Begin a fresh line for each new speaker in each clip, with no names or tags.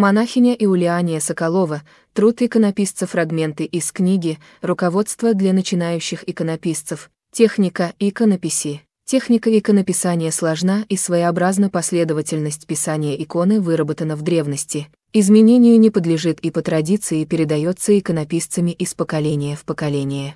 Монахиня Иулиания Соколова, труд иконописца фрагменты из книги «Руководство для начинающих иконописцев», техника иконописи. Техника иконописания сложна и своеобразна последовательность писания иконы выработана в древности. Изменению не подлежит и по традиции передается иконописцами из поколения в поколение.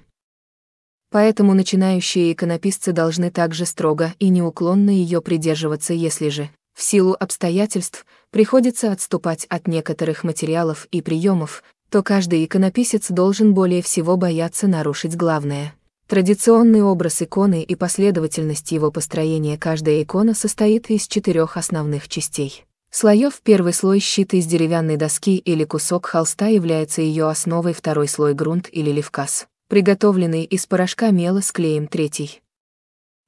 Поэтому начинающие иконописцы должны также строго и неуклонно ее придерживаться, если же в силу обстоятельств приходится отступать от некоторых материалов и приемов, то каждый иконописец должен более всего бояться нарушить главное. Традиционный образ иконы и последовательность его построения каждая икона состоит из четырех основных частей. Слоев первый слой щит из деревянной доски или кусок холста является ее основой, второй слой грунт или левкас, приготовленный из порошка мела с клеем третий.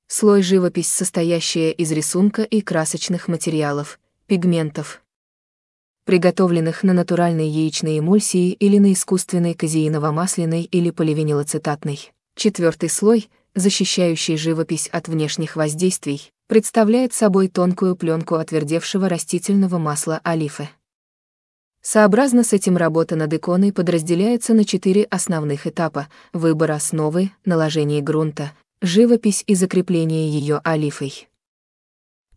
Слой живопись, состоящая из рисунка и красочных материалов, пигментов, приготовленных на натуральной яичной эмульсии или на искусственной казеиново-масляной или поливинилоцетатной. Четвертый слой, защищающий живопись от внешних воздействий, представляет собой тонкую пленку отвердевшего растительного масла олифы. Сообразно с этим работа над иконой подразделяется на четыре основных этапа – выбор основы, наложение грунта, живопись и закрепление ее алифой.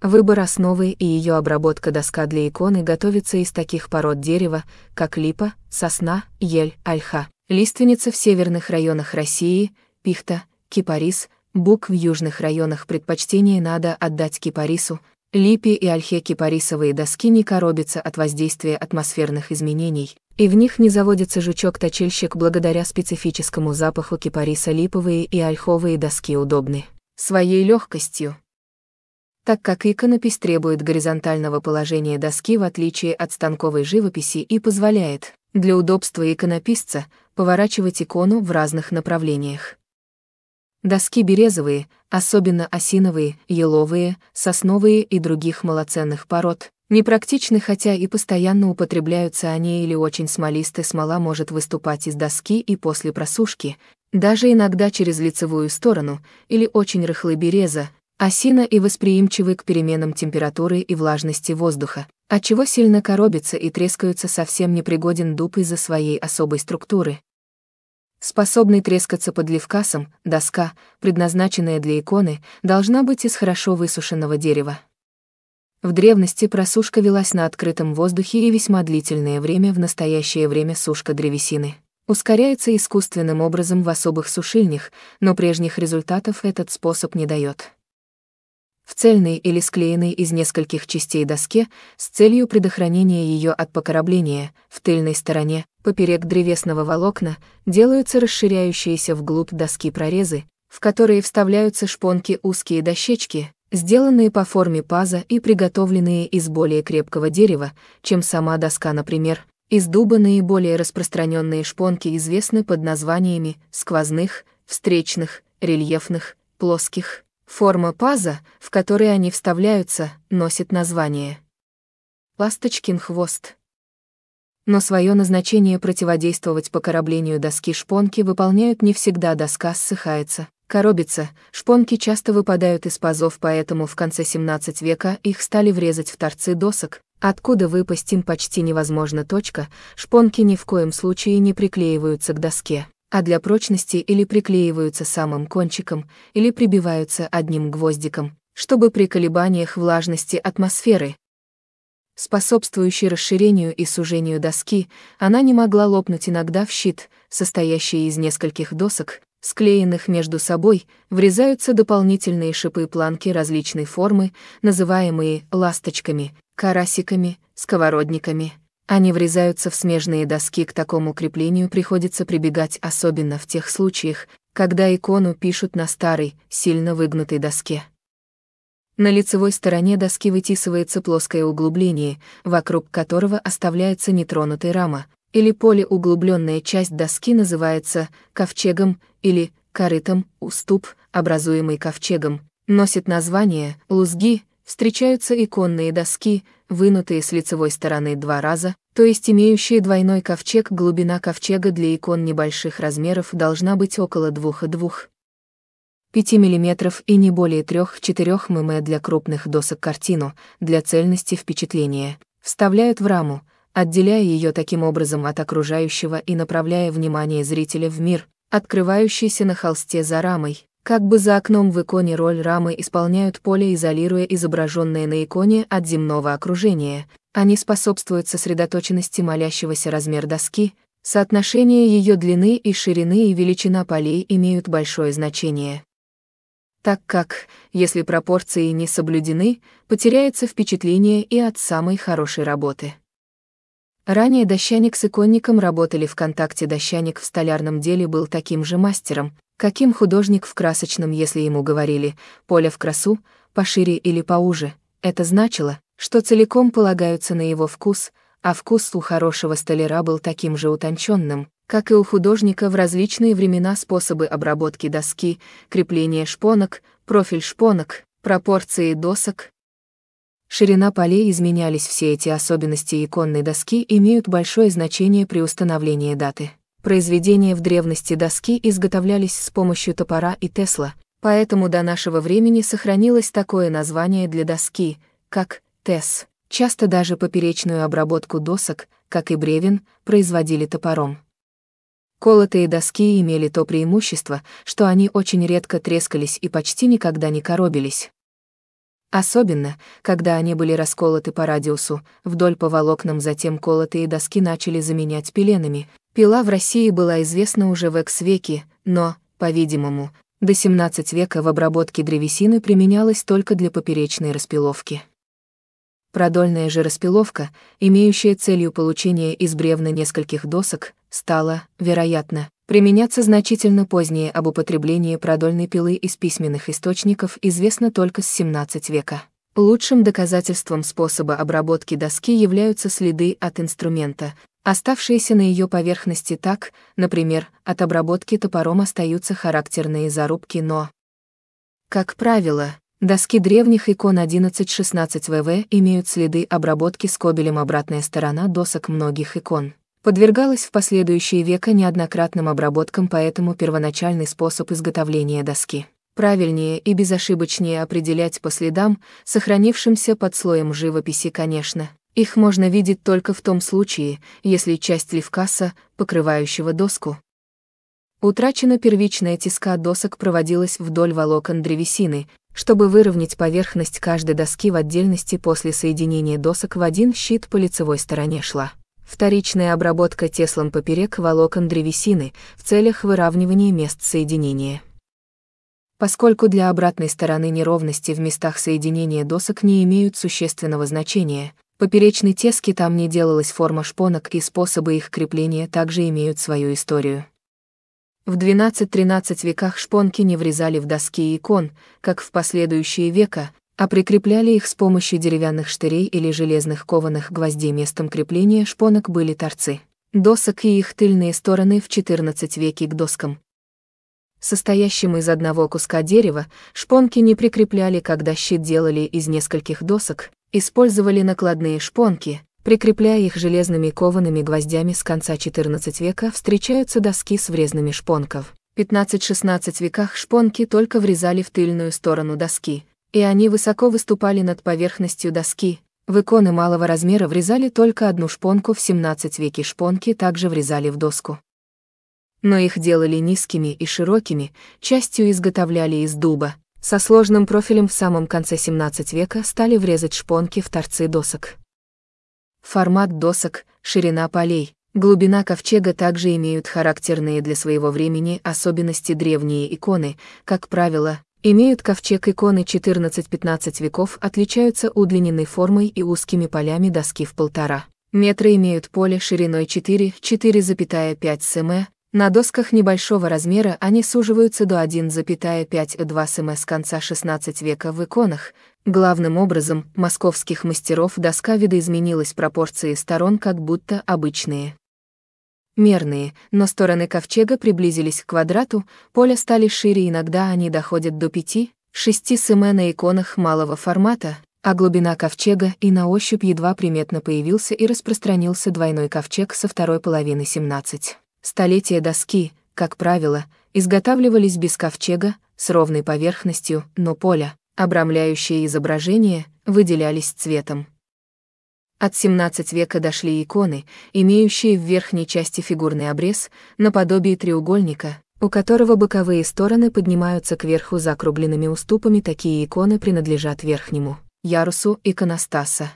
Выбор основы и ее обработка доска для иконы готовится из таких пород дерева, как липа, сосна, ель, ольха, лиственница в северных районах России, пихта, кипарис, бук в южных районах предпочтение надо отдать кипарису, Липи и ольхе-кипарисовые доски не коробятся от воздействия атмосферных изменений, и в них не заводится жучок-точильщик благодаря специфическому запаху кипариса липовые и ольховые доски удобны своей легкостью. Так как иконопись требует горизонтального положения доски в отличие от станковой живописи и позволяет, для удобства иконописца, поворачивать икону в разных направлениях. Доски березовые, особенно осиновые, еловые, сосновые и других малоценных пород, непрактичны, хотя и постоянно употребляются они или очень смолистая смола может выступать из доски и после просушки, даже иногда через лицевую сторону, или очень рыхлый береза, осина и восприимчивы к переменам температуры и влажности воздуха, отчего сильно коробится и трескаются совсем непригоден дуб из-за своей особой структуры, Способный трескаться под левкасом, доска, предназначенная для иконы, должна быть из хорошо высушенного дерева. В древности просушка велась на открытом воздухе и весьма длительное время в настоящее время сушка древесины. Ускоряется искусственным образом в особых сушильнях, но прежних результатов этот способ не дает. В цельной или склеенной из нескольких частей доске с целью предохранения ее от покорабления в тыльной стороне Поперек древесного волокна делаются расширяющиеся вглубь доски прорезы, в которые вставляются шпонки узкие дощечки, сделанные по форме паза и приготовленные из более крепкого дерева, чем сама доска, например. Из дуба наиболее распространенные шпонки известны под названиями сквозных, встречных, рельефных, плоских. Форма паза, в которой они вставляются, носит название «Ласточкин хвост». Но свое назначение противодействовать покороблению доски шпонки выполняют не всегда доска ссыхается, коробится, шпонки часто выпадают из пазов, поэтому в конце 17 века их стали врезать в торцы досок, откуда выпасть им почти невозможно точка, шпонки ни в коем случае не приклеиваются к доске, а для прочности или приклеиваются самым кончиком, или прибиваются одним гвоздиком, чтобы при колебаниях влажности атмосферы способствующий расширению и сужению доски, она не могла лопнуть иногда в щит, состоящий из нескольких досок, склеенных между собой, врезаются дополнительные шипы планки различной формы, называемые ласточками, карасиками, сковородниками. Они врезаются в смежные доски, к такому креплению приходится прибегать особенно в тех случаях, когда икону пишут на старой, сильно выгнутой доске. На лицевой стороне доски вытисывается плоское углубление, вокруг которого оставляется нетронутая рама, или поле углубленная часть доски называется ковчегом или корытом, уступ, образуемый ковчегом, носит название «лузги», встречаются иконные доски, вынутые с лицевой стороны два раза, то есть имеющие двойной ковчег, глубина ковчега для икон небольших размеров должна быть около 2,2 5 мм и не более 3-4 мм для крупных досок картину, для цельности впечатления, вставляют в раму, отделяя ее таким образом от окружающего и направляя внимание зрителя в мир, открывающийся на холсте за рамой. Как бы за окном в иконе роль рамы исполняют поле, изолируя изображенное на иконе от земного окружения. Они способствуют сосредоточенности молящегося размер доски, соотношение ее длины и ширины и величина полей имеют большое значение так как, если пропорции не соблюдены, потеряется впечатление и от самой хорошей работы. Ранее дощаник с иконником работали в контакте дощаник в столярном деле был таким же мастером, каким художник в красочном, если ему говорили «поле в красу», «пошире» или «поуже», это значило, что целиком полагаются на его вкус – а вкус у хорошего столяра был таким же утонченным, как и у художника в различные времена способы обработки доски, крепление шпонок, профиль шпонок, пропорции досок. Ширина полей изменялись все эти особенности иконной доски имеют большое значение при установлении даты. Произведения в древности доски изготовлялись с помощью топора и тесла, поэтому до нашего времени сохранилось такое название для доски, как «тес». Часто даже поперечную обработку досок, как и бревен, производили топором. Колотые доски имели то преимущество, что они очень редко трескались и почти никогда не коробились. Особенно, когда они были расколоты по радиусу, вдоль по волокнам затем колотые доски начали заменять пеленами. Пила в России была известна уже в X-веке, но, по-видимому, до 17 века в обработке древесины применялась только для поперечной распиловки. Продольная же распиловка, имеющая целью получения из бревна нескольких досок, стала, вероятно, применяться значительно позднее об употреблении продольной пилы из письменных источников известно только с XVII века. Лучшим доказательством способа обработки доски являются следы от инструмента, оставшиеся на ее поверхности так, например, от обработки топором остаются характерные зарубки, но... Как правило, Доски древних икон 11-16 ВВ имеют следы обработки скобелем обратная сторона досок многих икон. Подвергалась в последующие века неоднократным обработкам, поэтому первоначальный способ изготовления доски. Правильнее и безошибочнее определять по следам, сохранившимся под слоем живописи, конечно. Их можно видеть только в том случае, если часть левкаса, покрывающего доску, Утрачена первичная тиска досок проводилась вдоль волокон древесины, чтобы выровнять поверхность каждой доски в отдельности после соединения досок в один щит по лицевой стороне шла. Вторичная обработка теслом поперек волокон древесины в целях выравнивания мест соединения. Поскольку для обратной стороны неровности в местах соединения досок не имеют существенного значения, поперечной тески там не делалась форма шпонок и способы их крепления также имеют свою историю. В 12-13 веках шпонки не врезали в доски икон, как в последующие века, а прикрепляли их с помощью деревянных штырей или железных кованых гвоздей. Местом крепления шпонок были торцы, досок и их тыльные стороны в XIV веке к доскам. Состоящим из одного куска дерева, шпонки не прикрепляли, когда щит делали из нескольких досок, использовали накладные шпонки, прикрепляя их железными коваными гвоздями с конца XIV века, встречаются доски с врезными шпонков. В 15-16 веках шпонки только врезали в тыльную сторону доски, и они высоко выступали над поверхностью доски. В иконы малого размера врезали только одну шпонку, в 17 веке шпонки также врезали в доску. Но их делали низкими и широкими, частью изготовляли из дуба. Со сложным профилем в самом конце 17 века стали врезать шпонки в торцы досок. Формат досок, ширина полей, глубина ковчега также имеют характерные для своего времени особенности древние иконы, как правило, имеют ковчег иконы 14-15 веков, отличаются удлиненной формой и узкими полями доски в полтора. Метры имеют поле шириной 4,4,5 см, на досках небольшого размера они суживаются до 1,5-2 см конца XVI века в иконах. Главным образом, московских мастеров доска видоизменилась пропорции сторон как будто обычные. Мерные, но стороны ковчега приблизились к квадрату, поля стали шире иногда они доходят до 5-6 см на иконах малого формата, а глубина ковчега и на ощупь едва приметно появился и распространился двойной ковчег со второй половины 17. Столетия доски, как правило, изготавливались без ковчега, с ровной поверхностью, но поля, обрамляющие изображение, выделялись цветом. От XVII века дошли иконы, имеющие в верхней части фигурный обрез, наподобие треугольника, у которого боковые стороны поднимаются кверху закругленными уступами, такие иконы принадлежат верхнему ярусу иконостаса.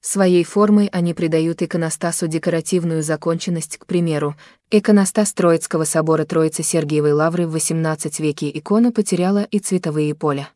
Своей формой они придают иконостасу декоративную законченность, к примеру, иконостас Троицкого собора Троицы Сергиевой Лавры в XVIII веке икона потеряла и цветовые поля.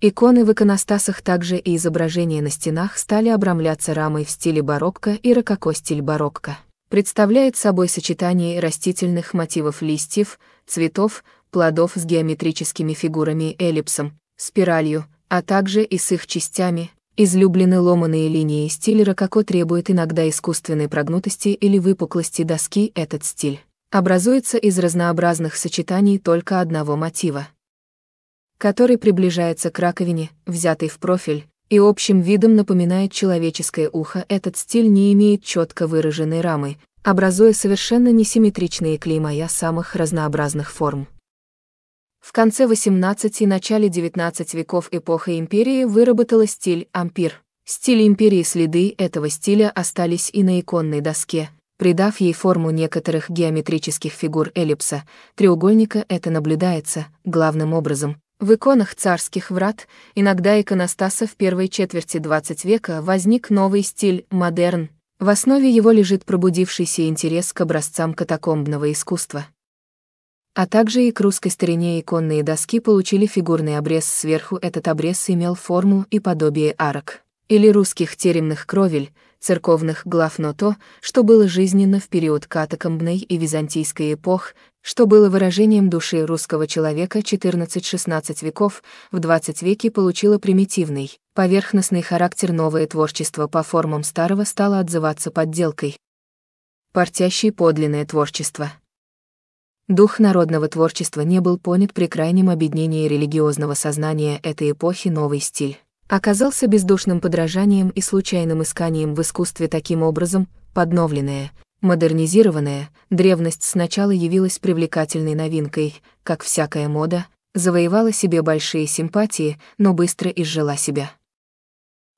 Иконы в иконостасах также и изображения на стенах стали обрамляться рамой в стиле барокко и рококо стиль барокко. Представляет собой сочетание растительных мотивов листьев, цветов, плодов с геометрическими фигурами эллипсом, спиралью, а также и с их частями, Излюблены ломаные линии стилера, како требует иногда искусственной прогнутости или выпуклости доски этот стиль. Образуется из разнообразных сочетаний только одного мотива, который приближается к раковине, взятой в профиль, и общим видом напоминает человеческое ухо. Этот стиль не имеет четко выраженной рамы, образуя совершенно несимметричные клеймая самых разнообразных форм. В конце XVIII и начале XIX веков эпоха империи выработала стиль ампир. Стиль империи следы этого стиля остались и на иконной доске, придав ей форму некоторых геометрических фигур эллипса, треугольника это наблюдается, главным образом, в иконах царских врат, иногда иконостаса в первой четверти 20 века возник новый стиль «модерн». В основе его лежит пробудившийся интерес к образцам катакомбного искусства. А также и к русской стороне иконные доски получили фигурный обрез сверху. Этот обрез имел форму и подобие арок. Или русских теремных кровель, церковных глав, но то, что было жизненно в период катакомбной и византийской эпох, что было выражением души русского человека 14-16 веков, в 20 веке получило примитивный, поверхностный характер новое творчество по формам старого стало отзываться подделкой. Портящее подлинное творчество. Дух народного творчества не был понят при крайнем обеднении религиозного сознания этой эпохи новый стиль. Оказался бездушным подражанием и случайным исканием в искусстве таким образом, подновленное, модернизированное, древность сначала явилась привлекательной новинкой, как всякая мода, завоевала себе большие симпатии, но быстро изжила себя.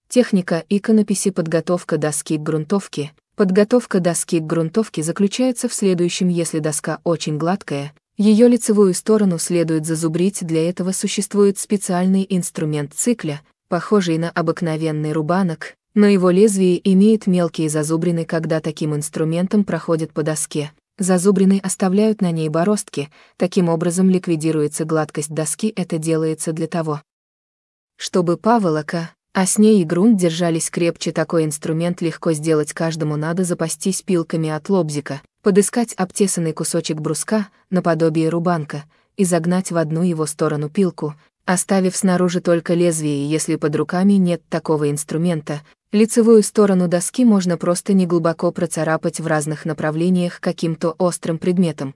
Техника иконописи подготовка доски к грунтовке, Подготовка доски к грунтовке заключается в следующем, если доска очень гладкая, ее лицевую сторону следует зазубрить, для этого существует специальный инструмент цикля, похожий на обыкновенный рубанок, но его лезвие имеет мелкие зазубрины, когда таким инструментом проходят по доске. Зазубрины оставляют на ней бороздки, таким образом ликвидируется гладкость доски, это делается для того, чтобы паволока, а с ней и грунт держались крепче, такой инструмент легко сделать каждому надо запастись пилками от лобзика, подыскать обтесанный кусочек бруска, наподобие рубанка, и загнать в одну его сторону пилку, оставив снаружи только лезвие, и если под руками нет такого инструмента, лицевую сторону доски можно просто неглубоко процарапать в разных направлениях каким-то острым предметом.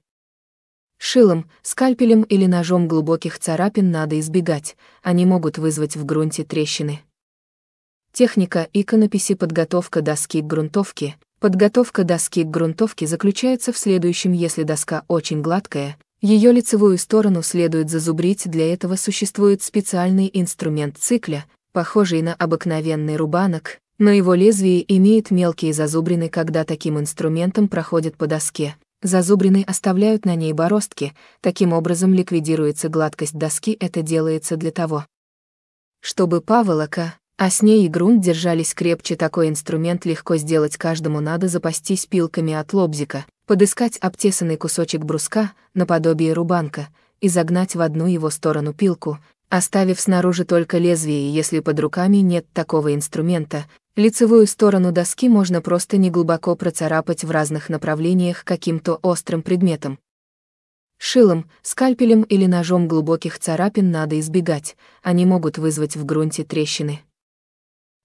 Шилом, скальпелем или ножом глубоких царапин надо избегать, они могут вызвать в грунте трещины. Техника иконописи подготовка доски к грунтовке. Подготовка доски к грунтовке заключается в следующем, если доска очень гладкая, ее лицевую сторону следует зазубрить, для этого существует специальный инструмент цикля, похожий на обыкновенный рубанок, но его лезвие имеет мелкие зазубрины, когда таким инструментом проходят по доске. Зазубрины оставляют на ней бороздки, таким образом ликвидируется гладкость доски, это делается для того, чтобы паволока, а с ней и грунт держались крепче, такой инструмент легко сделать каждому надо запастись пилками от лобзика, подыскать обтесанный кусочек бруска, наподобие рубанка, и загнать в одну его сторону пилку, оставив снаружи только лезвие, и если под руками нет такого инструмента, лицевую сторону доски можно просто неглубоко процарапать в разных направлениях каким-то острым предметом. Шилом, скальпелем или ножом глубоких царапин надо избегать, они могут вызвать в грунте трещины.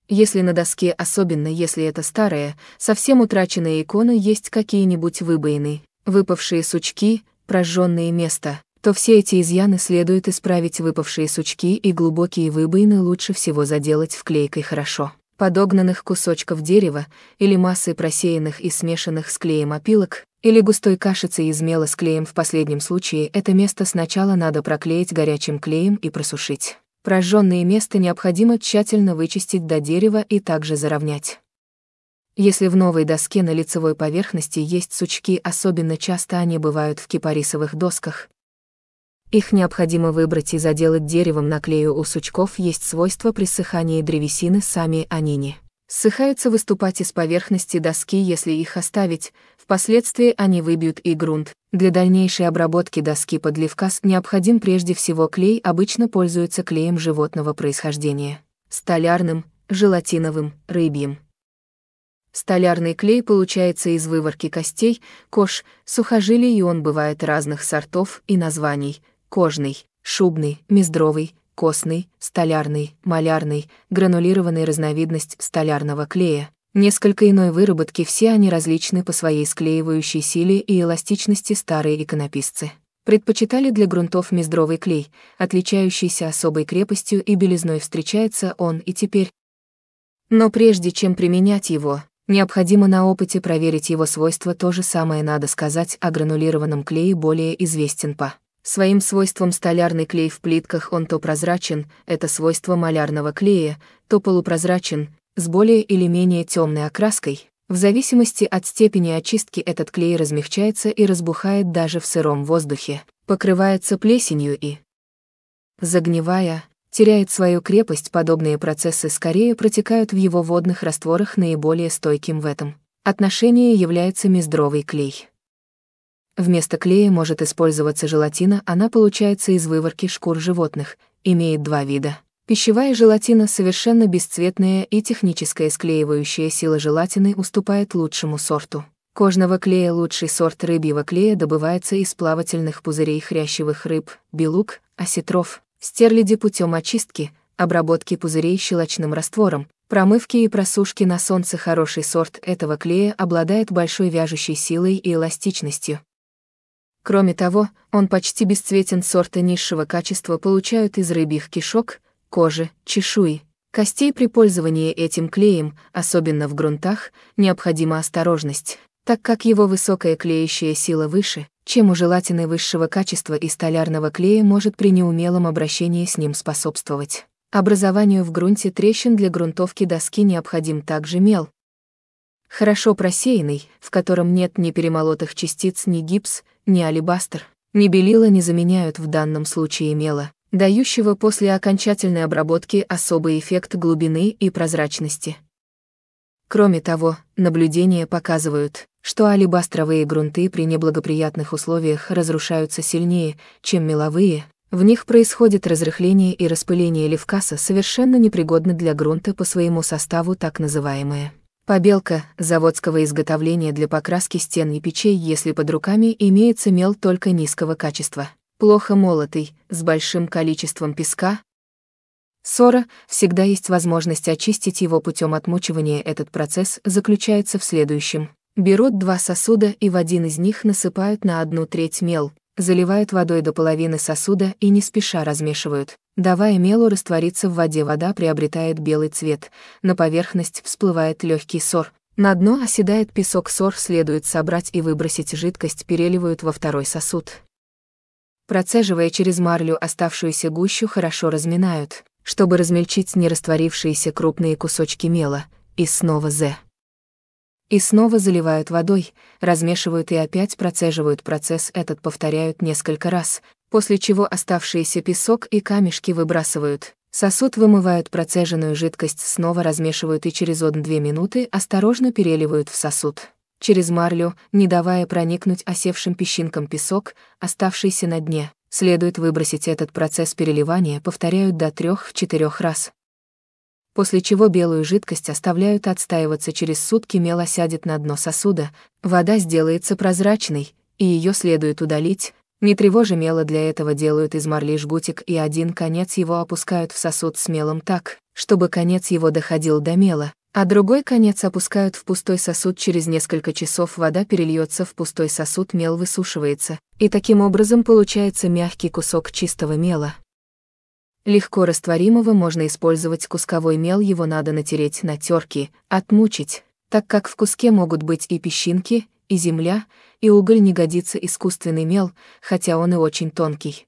Если на доске, особенно если это старая, совсем утраченная икона, есть какие-нибудь выбоины, выпавшие сучки, прожженные места, то все эти изъяны следует исправить выпавшие сучки и глубокие выбоины лучше всего заделать вклейкой хорошо. Подогнанных кусочков дерева или массы просеянных и смешанных с клеем опилок или густой кашицы из мела с клеем в последнем случае это место сначала надо проклеить горячим клеем и просушить. Прожженное место необходимо тщательно вычистить до дерева и также заровнять. Если в новой доске на лицевой поверхности есть сучки, особенно часто они бывают в кипарисовых досках, их необходимо выбрать и заделать деревом на клею у сучков есть свойство присыхания древесины сами они не ссыхаются выступать из поверхности доски, если их оставить, впоследствии они выбьют и грунт. Для дальнейшей обработки доски под ливкас необходим прежде всего клей, обычно пользуются клеем животного происхождения. Столярным, желатиновым, рыбьим. Столярный клей получается из выворки костей, кож, сухожилий и он бывает разных сортов и названий – кожный, шубный, мездровый, костный, столярный, малярный, гранулированный разновидность столярного клея. Несколько иной выработки все они различны по своей склеивающей силе и эластичности старые иконописцы. Предпочитали для грунтов мездровый клей, отличающийся особой крепостью и белизной встречается он и теперь. Но прежде чем применять его, Необходимо на опыте проверить его свойства, то же самое надо сказать о гранулированном клее более известен по. Своим свойством столярный клей в плитках он то прозрачен, это свойство малярного клея, то полупрозрачен, с более или менее темной окраской. В зависимости от степени очистки этот клей размягчается и разбухает даже в сыром воздухе, покрывается плесенью и, загнивая, теряет свою крепость, подобные процессы скорее протекают в его водных растворах наиболее стойким в этом. Отношение является мездровый клей. Вместо клея может использоваться желатина, она получается из выворки шкур животных, имеет два вида. Пищевая желатина совершенно бесцветная и техническая склеивающая сила желатины уступает лучшему сорту. Кожного клея лучший сорт рыбьего клея добывается из плавательных пузырей хрящевых рыб, белук, осетров, стерляди путем очистки, обработки пузырей щелочным раствором, Промывки и просушки на солнце хороший сорт этого клея обладает большой вяжущей силой и эластичностью, Кроме того, он почти бесцветен сорта низшего качества получают из рыбьих кишок, кожи, чешуи. Костей при пользовании этим клеем, особенно в грунтах, необходима осторожность, так как его высокая клеящая сила выше, чем у желатины высшего качества и столярного клея может при неумелом обращении с ним способствовать. Образованию в грунте трещин для грунтовки доски необходим также мел, Хорошо просеянный, в котором нет ни перемолотых частиц, ни гипс, ни алебастр, ни белила не заменяют в данном случае мела, дающего после окончательной обработки особый эффект глубины и прозрачности. Кроме того, наблюдения показывают, что алебастровые грунты при неблагоприятных условиях разрушаются сильнее, чем меловые, в них происходит разрыхление и распыление левкаса совершенно непригодны для грунта по своему составу так называемое Побелка – заводского изготовления для покраски стен и печей, если под руками имеется мел только низкого качества. Плохо молотый, с большим количеством песка. Сора всегда есть возможность очистить его путем отмучивания. Этот процесс заключается в следующем. Берут два сосуда и в один из них насыпают на одну треть мел, Заливают водой до половины сосуда и не спеша размешивают, давая мелу раствориться в воде. Вода приобретает белый цвет, на поверхность всплывает легкий сор, на дно оседает песок сор, следует собрать и выбросить жидкость, переливают во второй сосуд. Процеживая через марлю оставшуюся гущу, хорошо разминают, чтобы размельчить нерастворившиеся крупные кусочки мела, и снова з. И снова заливают водой, размешивают и опять процеживают процесс этот повторяют несколько раз, после чего оставшиеся песок и камешки выбрасывают. Сосуд вымывают процеженную жидкость, снова размешивают и через одну-две минуты осторожно переливают в сосуд. Через марлю, не давая проникнуть осевшим песчинкам песок, оставшийся на дне, следует выбросить этот процесс переливания, повторяют до трех-четырех раз после чего белую жидкость оставляют отстаиваться через сутки, мел осядет на дно сосуда, вода сделается прозрачной, и ее следует удалить, не тревожа мело для этого делают из марли жгутик и один конец его опускают в сосуд с мелом так, чтобы конец его доходил до мела, а другой конец опускают в пустой сосуд через несколько часов вода перельется в пустой сосуд, мел высушивается, и таким образом получается мягкий кусок чистого мела. Легко растворимого можно использовать кусковой мел, его надо натереть на терке, отмучить, так как в куске могут быть и песчинки, и земля, и уголь не годится искусственный мел, хотя он и очень тонкий.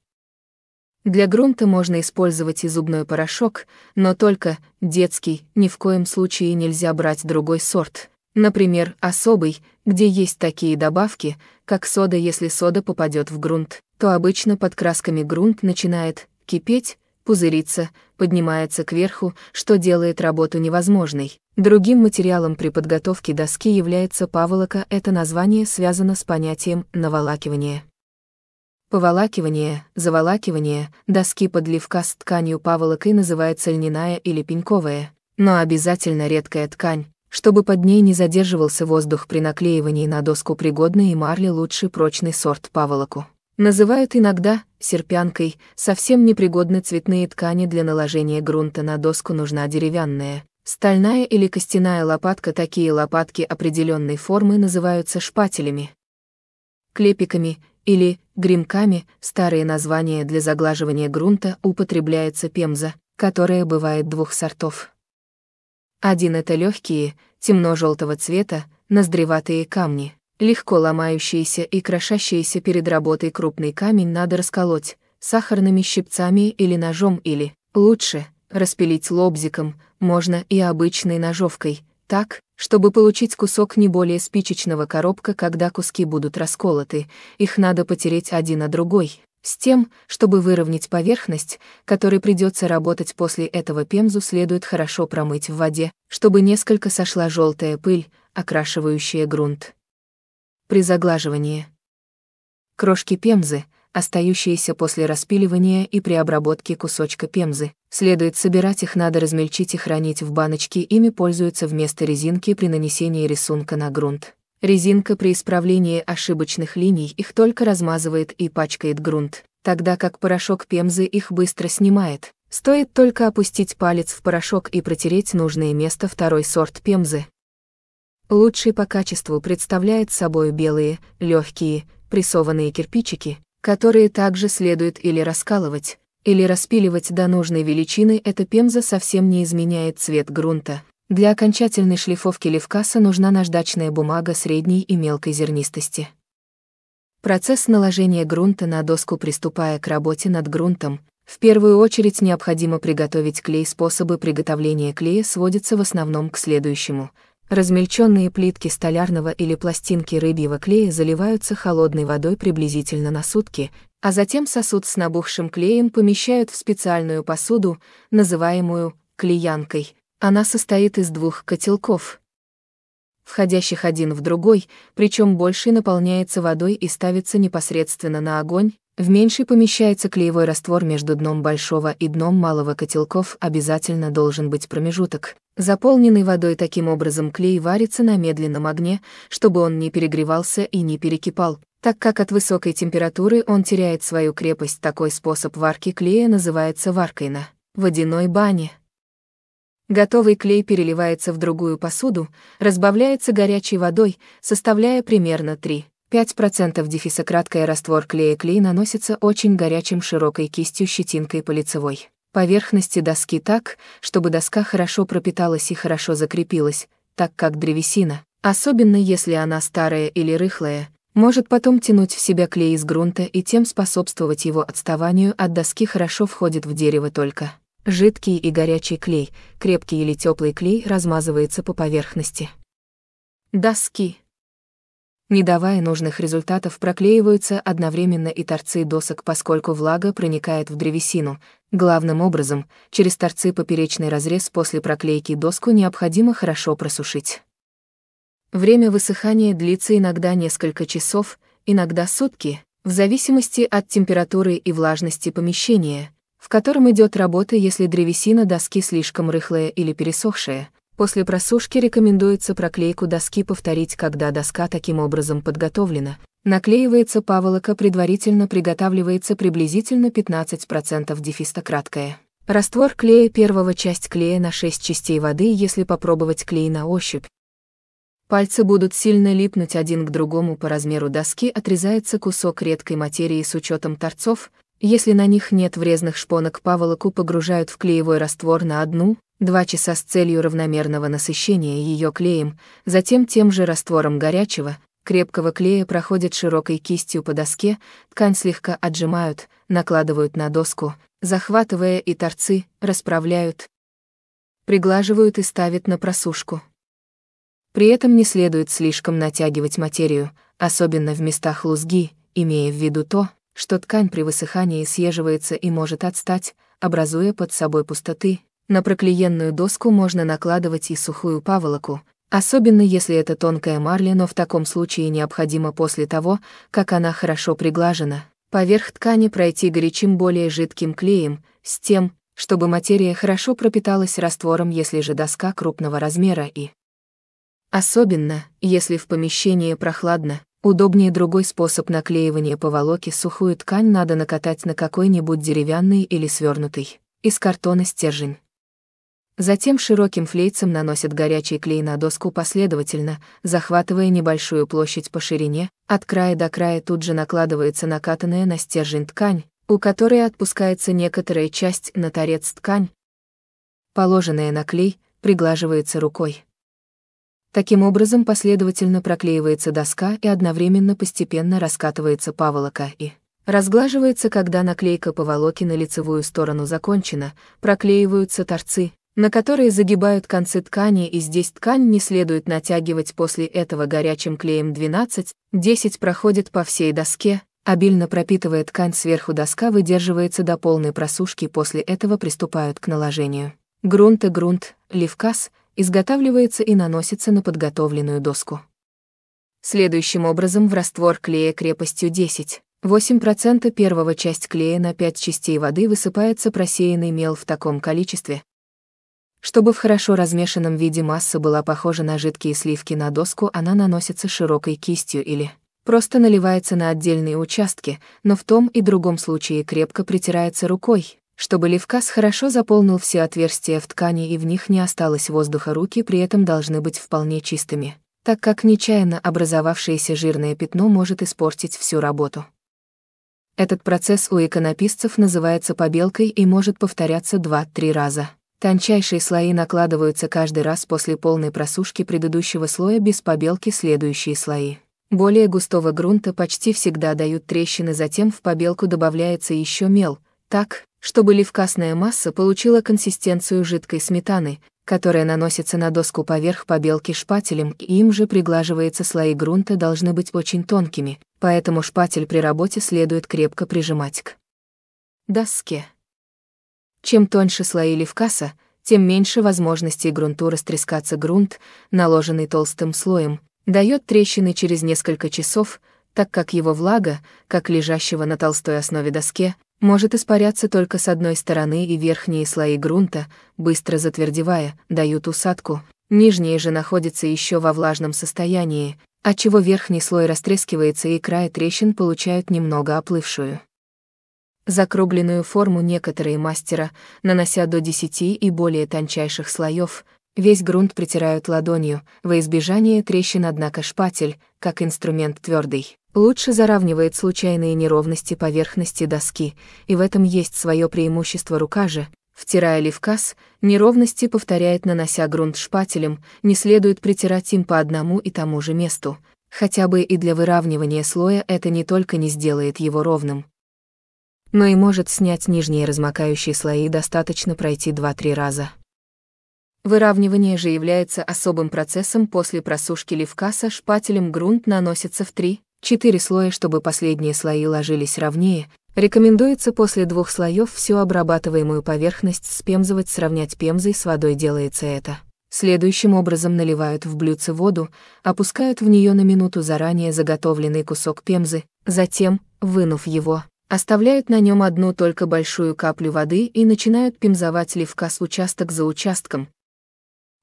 Для грунта можно использовать и зубной порошок, но только детский, ни в коем случае нельзя брать другой сорт, например, особый, где есть такие добавки, как сода, если сода попадет в грунт, то обычно под красками грунт начинает кипеть, пузырится, поднимается кверху, что делает работу невозможной. Другим материалом при подготовке доски является паволока, это название связано с понятием «наволакивание». Поволакивание, заволакивание, доски подливка с тканью паволок и называется льняная или пеньковая, но обязательно редкая ткань, чтобы под ней не задерживался воздух при наклеивании на доску пригодный и марли лучший прочный сорт паволоку. Называют иногда серпянкой, совсем непригодны цветные ткани для наложения грунта на доску нужна деревянная, стальная или костяная лопатка. Такие лопатки определенной формы называются шпателями, клепиками или гримками, старые названия для заглаживания грунта употребляется пемза, которая бывает двух сортов. Один это легкие, темно-желтого цвета, ноздреватые камни – Легко ломающийся и крошащийся перед работой крупный камень надо расколоть, сахарными щипцами или ножом или, лучше, распилить лобзиком, можно и обычной ножовкой, так, чтобы получить кусок не более спичечного коробка, когда куски будут расколоты, их надо потереть один о другой, с тем, чтобы выровнять поверхность, которой придется работать после этого пемзу следует хорошо промыть в воде, чтобы несколько сошла желтая пыль, окрашивающая грунт при заглаживании. Крошки пемзы, остающиеся после распиливания и при обработке кусочка пемзы, следует собирать их надо размельчить и хранить в баночке, ими пользуются вместо резинки при нанесении рисунка на грунт. Резинка при исправлении ошибочных линий их только размазывает и пачкает грунт, тогда как порошок пемзы их быстро снимает. Стоит только опустить палец в порошок и протереть нужное место второй сорт пемзы, Лучший по качеству представляет собой белые, легкие, прессованные кирпичики, которые также следует или раскалывать, или распиливать до нужной величины. Эта пемза совсем не изменяет цвет грунта. Для окончательной шлифовки левкаса нужна наждачная бумага средней и мелкой зернистости. Процесс наложения грунта на доску, приступая к работе над грунтом, в первую очередь необходимо приготовить клей. Способы приготовления клея сводятся в основном к следующему – Размельченные плитки столярного или пластинки рыбьего клея заливаются холодной водой приблизительно на сутки, а затем сосуд с набухшим клеем помещают в специальную посуду, называемую клеянкой. Она состоит из двух котелков, входящих один в другой, причем больший наполняется водой и ставится непосредственно на огонь, в меньший помещается клеевой раствор между дном большого и дном малого котелков, обязательно должен быть промежуток. Заполненный водой таким образом клей варится на медленном огне, чтобы он не перегревался и не перекипал, так как от высокой температуры он теряет свою крепость. Такой способ варки клея называется варкой на водяной бане. Готовый клей переливается в другую посуду, разбавляется горячей водой, составляя примерно 3 5% дефиса краткая раствор клея клей наносится очень горячим широкой кистью щетинкой по лицевой поверхности доски так, чтобы доска хорошо пропиталась и хорошо закрепилась, так как древесина, особенно если она старая или рыхлая, может потом тянуть в себя клей из грунта и тем способствовать его отставанию от доски хорошо входит в дерево только. Жидкий и горячий клей, крепкий или теплый клей размазывается по поверхности. Доски. Не давая нужных результатов, проклеиваются одновременно и торцы досок, поскольку влага проникает в древесину. Главным образом, через торцы поперечный разрез после проклейки доску необходимо хорошо просушить. Время высыхания длится иногда несколько часов, иногда сутки, в зависимости от температуры и влажности помещения, в котором идет работа, если древесина доски слишком рыхлая или пересохшая — После просушки рекомендуется проклейку доски повторить, когда доска таким образом подготовлена. Наклеивается паволока, предварительно приготавливается приблизительно 15% дефиста краткое. Раствор клея первого часть клея на 6 частей воды, если попробовать клей на ощупь. Пальцы будут сильно липнуть один к другому по размеру доски, отрезается кусок редкой материи с учетом торцов, если на них нет врезных шпонок, паволоку погружают в клеевой раствор на одну, два часа с целью равномерного насыщения ее клеем, затем тем же раствором горячего, крепкого клея проходят широкой кистью по доске, ткань слегка отжимают, накладывают на доску, захватывая и торцы, расправляют, приглаживают и ставят на просушку. При этом не следует слишком натягивать материю, особенно в местах лузги, имея в виду то, что ткань при высыхании съеживается и может отстать, образуя под собой пустоты, на проклеенную доску можно накладывать и сухую паволоку, особенно если это тонкая марля, но в таком случае необходимо после того, как она хорошо приглажена, поверх ткани пройти горячим более жидким клеем, с тем, чтобы материя хорошо пропиталась раствором, если же доска крупного размера и... Особенно, если в помещении прохладно, удобнее другой способ наклеивания поволоки сухую ткань надо накатать на какой-нибудь деревянный или свернутый из картона стержень. Затем широким флейцем наносят горячий клей на доску последовательно, захватывая небольшую площадь по ширине, от края до края тут же накладывается накатанная на стержень ткань, у которой отпускается некоторая часть на торец ткань, положенная на клей, приглаживается рукой. Таким образом последовательно проклеивается доска и одновременно постепенно раскатывается паволока и разглаживается, когда наклейка поволоки на лицевую сторону закончена, проклеиваются торцы, на которые загибают концы ткани и здесь ткань не следует натягивать после этого горячим клеем 12-10 проходит по всей доске, обильно пропитывая ткань сверху доска выдерживается до полной просушки после этого приступают к наложению. Грунт и грунт, левкас, изготавливается и наносится на подготовленную доску. Следующим образом в раствор клея крепостью 10. 8% первого часть клея на 5 частей воды высыпается просеянный мел в таком количестве, чтобы в хорошо размешанном виде масса была похожа на жидкие сливки на доску, она наносится широкой кистью или просто наливается на отдельные участки, но в том и другом случае крепко притирается рукой, чтобы левкас хорошо заполнил все отверстия в ткани и в них не осталось воздуха, руки при этом должны быть вполне чистыми, так как нечаянно образовавшееся жирное пятно может испортить всю работу. Этот процесс у иконописцев называется побелкой и может повторяться 2-3 раза. Тончайшие слои накладываются каждый раз после полной просушки предыдущего слоя без побелки следующие слои. Более густого грунта почти всегда дают трещины, затем в побелку добавляется еще мел, так, чтобы левкасная масса получила консистенцию жидкой сметаны, которая наносится на доску поверх побелки шпателем, и им же приглаживается слои грунта должны быть очень тонкими, поэтому шпатель при работе следует крепко прижимать к доске. Чем тоньше слои левкаса, тем меньше возможностей грунту растрескаться грунт, наложенный толстым слоем, дает трещины через несколько часов, так как его влага, как лежащего на толстой основе доске, может испаряться только с одной стороны и верхние слои грунта, быстро затвердевая, дают усадку, нижние же находятся еще во влажном состоянии, отчего верхний слой растрескивается и края трещин получают немного оплывшую. Закругленную форму некоторые мастера, нанося до 10 и более тончайших слоев, весь грунт притирают ладонью, во избежание трещин однако шпатель, как инструмент твердый, лучше заравнивает случайные неровности поверхности доски, и в этом есть свое преимущество рука же, втирая левказ, неровности повторяет нанося грунт шпателем, не следует притирать им по одному и тому же месту, хотя бы и для выравнивания слоя это не только не сделает его ровным, но и может снять нижние размокающие слои достаточно пройти 2-3 раза. Выравнивание же является особым процессом после просушки левкаса шпателем грунт наносится в 3-4 слоя, чтобы последние слои ложились ровнее, Рекомендуется после двух слоев всю обрабатываемую поверхность спемзывать, сравнять пемзой с водой делается это. Следующим образом наливают в блюдце воду, опускают в нее на минуту заранее заготовленный кусок пемзы, затем, вынув его, оставляют на нем одну только большую каплю воды и начинают пимзовать левкас участок за участком,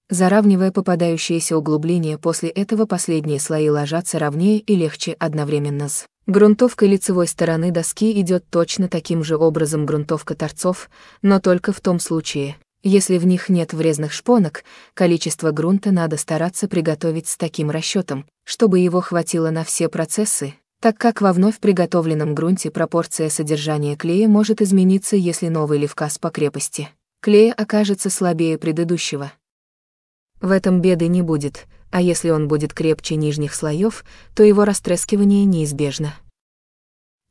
заравнивая попадающиеся углубления после этого последние слои ложатся ровнее и легче одновременно с. Грунтовкой лицевой стороны доски идет точно таким же образом грунтовка торцов, но только в том случае, если в них нет врезных шпонок, количество грунта надо стараться приготовить с таким расчетом, чтобы его хватило на все процессы, так как во вновь приготовленном грунте пропорция содержания клея может измениться, если новый левказ по крепости клея окажется слабее предыдущего. В этом беды не будет, а если он будет крепче нижних слоев, то его растрескивание неизбежно.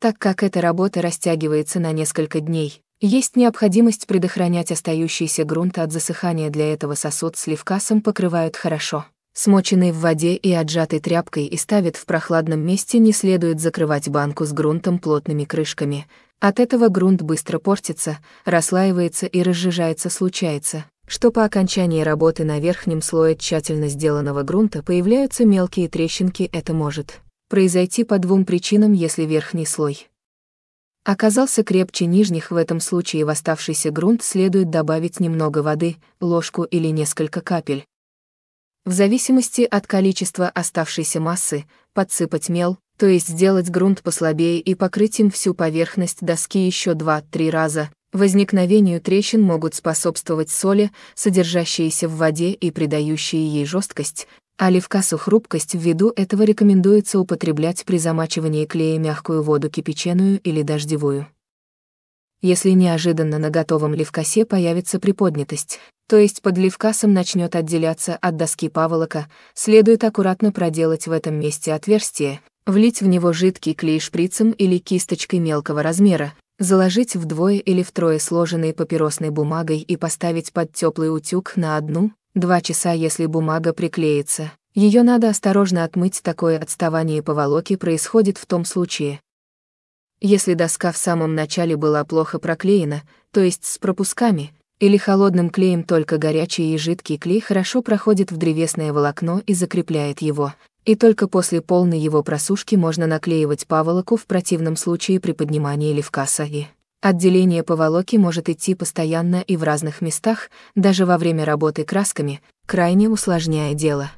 Так как эта работа растягивается на несколько дней, есть необходимость предохранять остающийся грунт от засыхания для этого сосуд с левкасом покрывают хорошо смоченный в воде и отжатой тряпкой и ставит в прохладном месте, не следует закрывать банку с грунтом плотными крышками. От этого грунт быстро портится, расслаивается и разжижается случается, что по окончании работы на верхнем слое тщательно сделанного грунта появляются мелкие трещинки, это может произойти по двум причинам, если верхний слой оказался крепче нижних, в этом случае в оставшийся грунт следует добавить немного воды, ложку или несколько капель, в зависимости от количества оставшейся массы, подсыпать мел, то есть сделать грунт послабее и покрыть им всю поверхность доски еще 2-3 раза. Возникновению трещин могут способствовать соли, содержащиеся в воде и придающие ей жесткость, а левкасу хрупкость ввиду этого рекомендуется употреблять при замачивании клея мягкую воду кипяченую или дождевую. Если неожиданно на готовом левкасе появится приподнятость, то есть под левкасом начнет отделяться от доски паволока, следует аккуратно проделать в этом месте отверстие, влить в него жидкий клей шприцем или кисточкой мелкого размера, заложить вдвое или втрое сложенные папиросной бумагой и поставить под теплый утюг на одну, два часа, если бумага приклеится. Ее надо осторожно отмыть, такое отставание поволоки происходит в том случае, если доска в самом начале была плохо проклеена, то есть с пропусками, или холодным клеем только горячий и жидкий клей хорошо проходит в древесное волокно и закрепляет его, и только после полной его просушки можно наклеивать паволоку в противном случае при поднимании левкаса и отделение поволоки может идти постоянно и в разных местах, даже во время работы красками, крайне усложняя дело.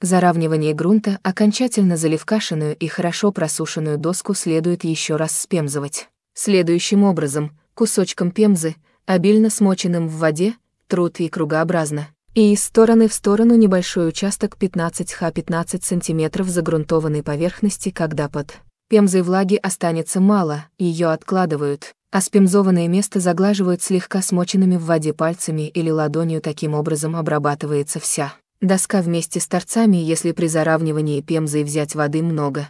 Заравнивание грунта окончательно заливкашенную и хорошо просушенную доску следует еще раз спемзовать Следующим образом, кусочком пемзы – обильно смоченным в воде, труд и кругообразно. И из стороны в сторону небольшой участок 15х15 см загрунтованной поверхности, когда под пемзой влаги останется мало, ее откладывают, а спемзованное место заглаживают слегка смоченными в воде пальцами или ладонью таким образом обрабатывается вся. Доска вместе с торцами, если при заравнивании пемзой взять воды много.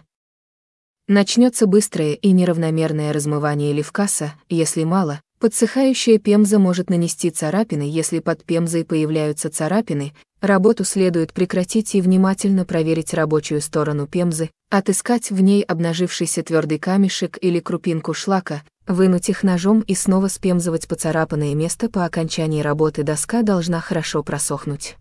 Начнется быстрое и неравномерное размывание левкаса, если мало, Подсыхающая пемза может нанести царапины, если под пемзой появляются царапины, работу следует прекратить и внимательно проверить рабочую сторону пемзы, отыскать в ней обнажившийся твердый камешек или крупинку шлака, вынуть их ножом и снова спемзывать поцарапанное место по окончании работы доска должна хорошо просохнуть.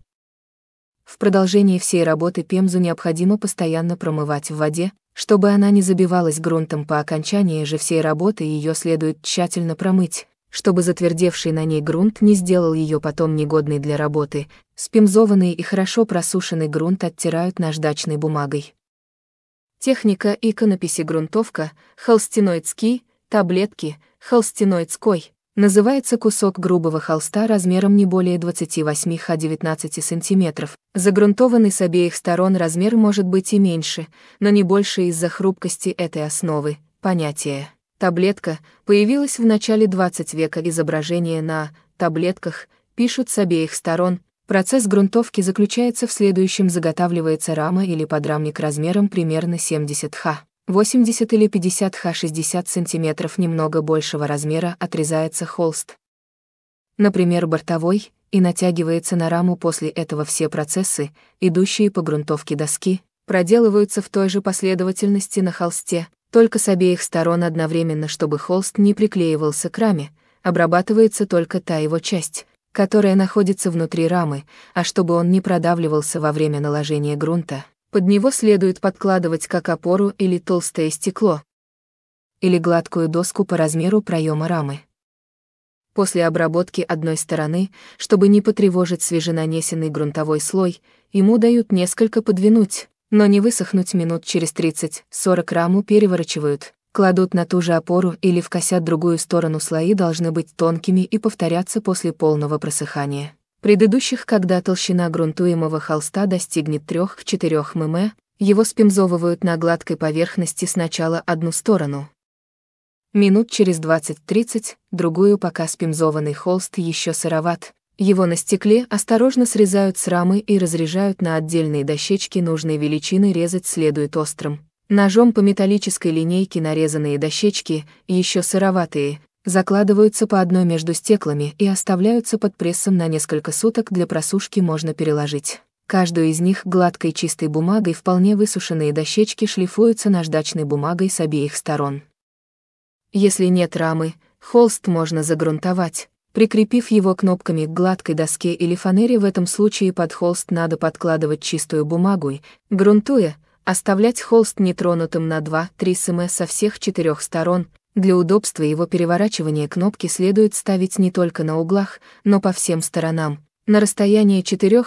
В продолжении всей работы пемзу необходимо постоянно промывать в воде, чтобы она не забивалась грунтом по окончании же всей работы, ее следует тщательно промыть, чтобы затвердевший на ней грунт не сделал ее потом негодной для работы. Спимзованный и хорошо просушенный грунт оттирают наждачной бумагой. Техника иконописи грунтовка, холстяной таблетки, холстяной Называется кусок грубого холста размером не более 28-19 сантиметров, загрунтованный с обеих сторон размер может быть и меньше, но не больше из-за хрупкости этой основы, понятие. Таблетка появилась в начале 20 века изображение на «таблетках», пишут с обеих сторон. Процесс грунтовки заключается в следующем заготавливается рама или подрамник размером примерно 70 х. 80 или 50 х 60 см немного большего размера отрезается холст. Например, бортовой, и натягивается на раму после этого все процессы, идущие по грунтовке доски, проделываются в той же последовательности на холсте, только с обеих сторон одновременно, чтобы холст не приклеивался к раме, обрабатывается только та его часть, которая находится внутри рамы, а чтобы он не продавливался во время наложения грунта, под него следует подкладывать как опору или толстое стекло, или гладкую доску по размеру проема рамы. После обработки одной стороны, чтобы не потревожить свеженанесенный грунтовой слой, ему дают несколько подвинуть, но не высохнуть минут через 30-40 раму переворачивают, кладут на ту же опору или вкосят другую сторону слои должны быть тонкими и повторяться после полного просыхания предыдущих, когда толщина грунтуемого холста достигнет 3-4 мм, его спимзовывают на гладкой поверхности сначала одну сторону. Минут через 20-30, другую, пока спимзованный холст еще сыроват, его на стекле осторожно срезают с рамы и разрежают на отдельные дощечки нужной величины резать следует острым. Ножом по металлической линейке нарезанные дощечки, еще сыроватые, закладываются по одной между стеклами и оставляются под прессом на несколько суток для просушки можно переложить. Каждую из них гладкой чистой бумагой вполне высушенные дощечки шлифуются наждачной бумагой с обеих сторон. Если нет рамы, холст можно загрунтовать, прикрепив его кнопками к гладкой доске или фанере в этом случае под холст надо подкладывать чистую бумагу и, грунтуя, оставлять холст нетронутым на 2-3 см со всех четырех сторон, для удобства его переворачивания кнопки следует ставить не только на углах, но по всем сторонам. На расстоянии 4-5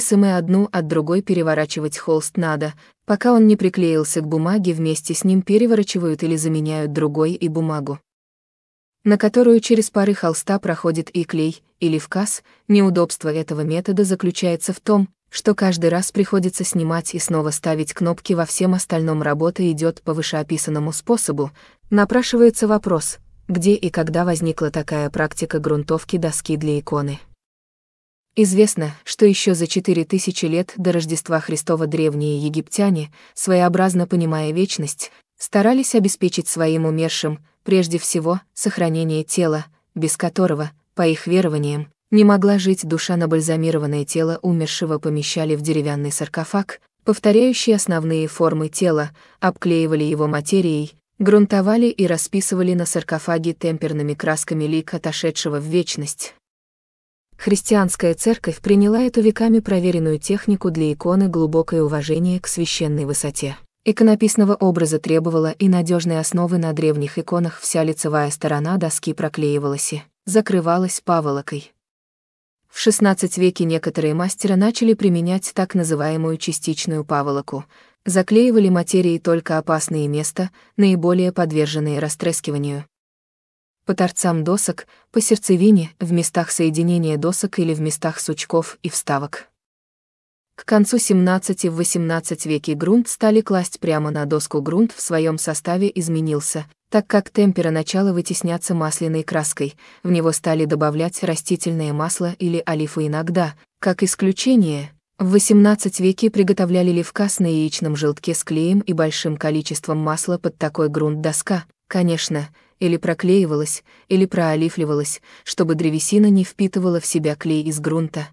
см одну от другой переворачивать холст надо, пока он не приклеился к бумаге, вместе с ним переворачивают или заменяют другой и бумагу на которую через пары холста проходит и клей, или вказ, неудобство этого метода заключается в том, что каждый раз приходится снимать и снова ставить кнопки во всем остальном работа идет по вышеописанному способу, Напрашивается вопрос, где и когда возникла такая практика грунтовки доски для иконы. Известно, что еще за 4000 лет до Рождества Христова древние египтяне, своеобразно понимая вечность, старались обеспечить своим умершим, прежде всего, сохранение тела, без которого, по их верованиям, не могла жить душа на бальзамированное тело умершего помещали в деревянный саркофаг, повторяющий основные формы тела, обклеивали его материей, грунтовали и расписывали на саркофаге темперными красками лик отошедшего в вечность. Христианская церковь приняла эту веками проверенную технику для иконы глубокое уважение к священной высоте. Иконописного образа требовала и надежной основы на древних иконах вся лицевая сторона доски проклеивалась и закрывалась паволокой. В XVI веке некоторые мастера начали применять так называемую частичную паволоку – заклеивали материей только опасные места, наиболее подверженные растрескиванию. По торцам досок, по сердцевине, в местах соединения досок или в местах сучков и вставок. К концу 17 в 18 веке грунт стали класть прямо на доску грунт в своем составе изменился, так как темпера начала вытесняться масляной краской, в него стали добавлять растительное масло или олифу иногда, как исключение, в XVIII веке приготовляли левкас на яичном желтке с клеем и большим количеством масла под такой грунт доска, конечно, или проклеивалась, или прооливливалась, чтобы древесина не впитывала в себя клей из грунта.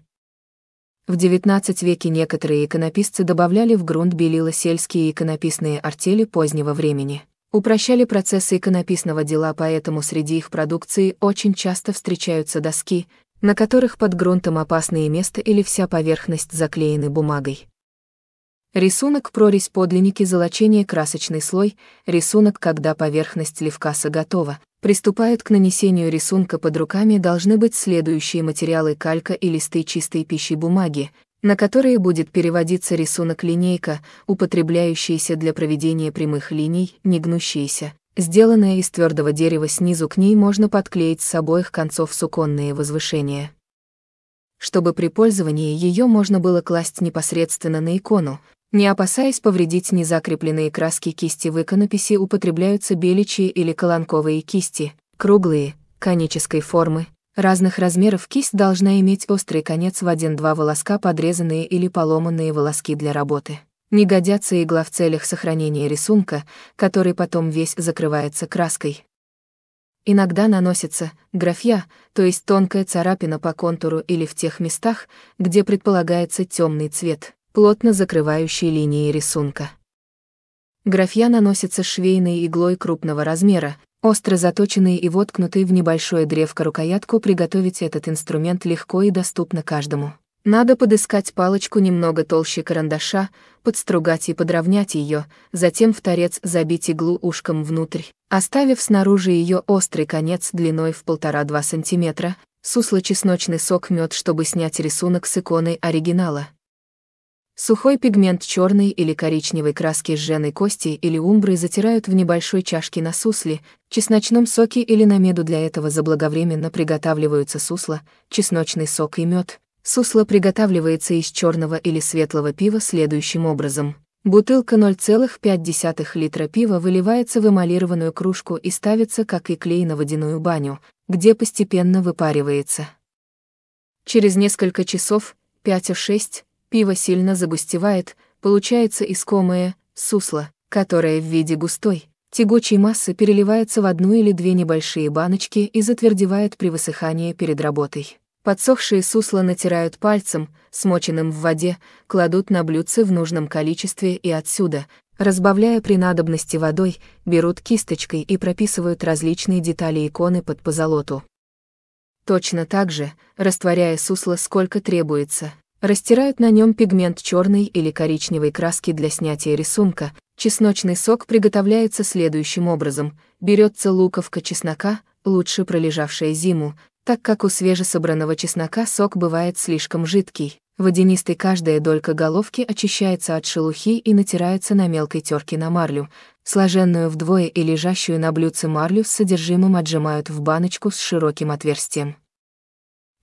В XIX веке некоторые иконописцы добавляли в грунт белила сельские иконописные артели позднего времени. Упрощали процессы иконописного дела, поэтому среди их продукции очень часто встречаются доски, на которых под грунтом опасные места или вся поверхность заклеены бумагой. Рисунок прорезь подлинники золочение красочный слой, рисунок когда поверхность левкаса готова, приступают к нанесению рисунка под руками должны быть следующие материалы калька и листы чистой пищи бумаги, на которые будет переводиться рисунок линейка, употребляющаяся для проведения прямых линий, не гнущаяся, Сделанная из твердого дерева снизу к ней можно подклеить с обоих концов суконные возвышения. Чтобы при пользовании ее можно было класть непосредственно на икону, не опасаясь повредить незакрепленные краски кисти в иконописи употребляются беличьи или колонковые кисти, круглые, конической формы, разных размеров кисть должна иметь острый конец в один-два волоска, подрезанные или поломанные волоски для работы. Не годятся игла в целях сохранения рисунка, который потом весь закрывается краской. Иногда наносится графья, то есть тонкая царапина по контуру или в тех местах, где предполагается темный цвет, плотно закрывающий линии рисунка. Графья наносится швейной иглой крупного размера, остро заточенной и воткнутой в небольшое древко рукоятку. Приготовить этот инструмент легко и доступно каждому. Надо подыскать палочку немного толще карандаша, подстругать и подровнять ее, затем в торец забить иглу ушком внутрь, оставив снаружи ее острый конец длиной в полтора-два сантиметра. сусло-чесночный сок мед, чтобы снять рисунок с иконы оригинала. Сухой пигмент черной или коричневой краски с жженой кости или умбры затирают в небольшой чашке на сусле, чесночном соке или на меду для этого заблаговременно приготавливаются сусло, чесночный сок и мед. Сусло приготавливается из черного или светлого пива следующим образом. Бутылка 0,5 литра пива выливается в эмалированную кружку и ставится, как и клей, на водяную баню, где постепенно выпаривается. Через несколько часов, 5-6, пиво сильно загустевает, получается искомое сусло, которое в виде густой, тягучей массы переливается в одну или две небольшие баночки и затвердевает при высыхании перед работой. Подсохшие сусла натирают пальцем, смоченным в воде, кладут на блюдце в нужном количестве и отсюда, разбавляя при надобности водой, берут кисточкой и прописывают различные детали иконы под позолоту. Точно так же, растворяя сусло сколько требуется, растирают на нем пигмент черной или коричневой краски для снятия рисунка, чесночный сок приготовляется следующим образом, берется луковка чеснока, лучше пролежавшая зиму, так как у свежесобранного чеснока сок бывает слишком жидкий, водянистый каждая долька головки очищается от шелухи и натирается на мелкой терке на марлю, сложенную вдвое и лежащую на блюдце марлю с содержимым отжимают в баночку с широким отверстием.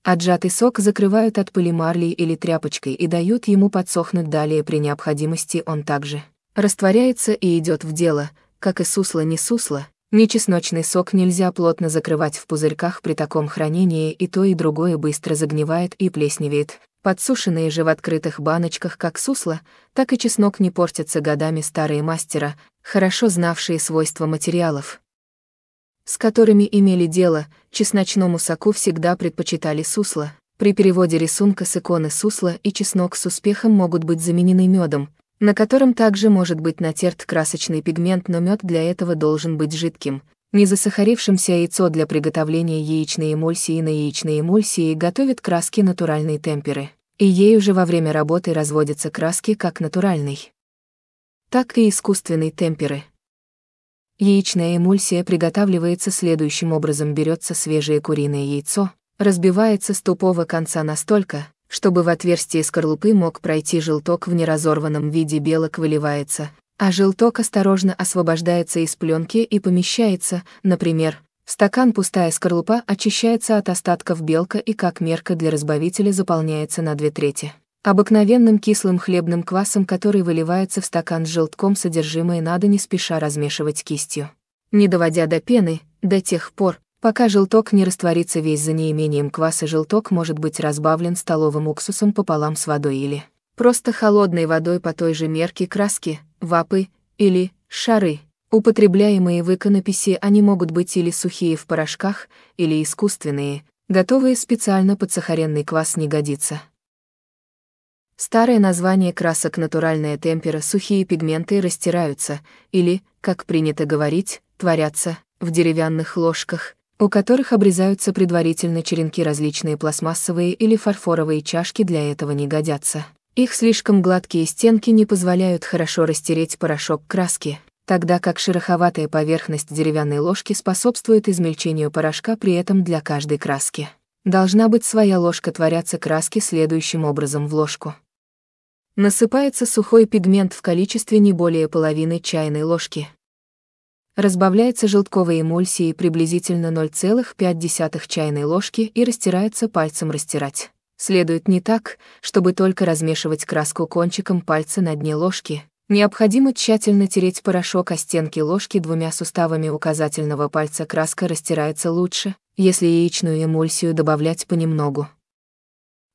Отжатый сок закрывают от пыли марлей или тряпочкой и дают ему подсохнуть далее при необходимости он также растворяется и идет в дело, как и сусло не сусло, ни чесночный сок нельзя плотно закрывать в пузырьках при таком хранении, и то и другое быстро загнивает и плесневеет. Подсушенные же в открытых баночках как сусло, так и чеснок не портятся годами старые мастера, хорошо знавшие свойства материалов. С которыми имели дело, чесночному соку всегда предпочитали сусло. При переводе рисунка с иконы сусла и чеснок с успехом могут быть заменены медом, на котором также может быть натерт красочный пигмент, но мед для этого должен быть жидким, не засахарившимся яйцо для приготовления яичной эмульсии на яичной эмульсии готовят краски натуральной темперы, и ей уже во время работы разводятся краски как натуральной, так и искусственной темперы. Яичная эмульсия приготавливается следующим образом берется свежее куриное яйцо, разбивается с тупого конца настолько, чтобы в отверстие скорлупы мог пройти желток в неразорванном виде белок выливается, а желток осторожно освобождается из пленки и помещается, например, в стакан пустая скорлупа очищается от остатков белка и как мерка для разбавителя заполняется на две трети. Обыкновенным кислым хлебным квасом, который выливается в стакан с желтком, содержимое надо не спеша размешивать кистью. Не доводя до пены, до тех пор, Пока желток не растворится весь за неимением кваса, желток может быть разбавлен столовым уксусом пополам с водой или просто холодной водой по той же мерке краски, вапы или шары. Употребляемые в иконописи они могут быть или сухие в порошках, или искусственные, готовые специально под сахаренный квас не годится. Старое название красок натуральная темпера сухие пигменты растираются, или, как принято говорить, творятся, в деревянных ложках, у которых обрезаются предварительно черенки различные пластмассовые или фарфоровые чашки для этого не годятся. Их слишком гладкие стенки не позволяют хорошо растереть порошок краски, тогда как шероховатая поверхность деревянной ложки способствует измельчению порошка при этом для каждой краски. Должна быть своя ложка творятся краски следующим образом в ложку. Насыпается сухой пигмент в количестве не более половины чайной ложки – разбавляется желтковой эмульсией приблизительно 0,5 чайной ложки и растирается пальцем растирать. Следует не так, чтобы только размешивать краску кончиком пальца на дне ложки. Необходимо тщательно тереть порошок о стенки ложки двумя суставами указательного пальца краска растирается лучше, если яичную эмульсию добавлять понемногу.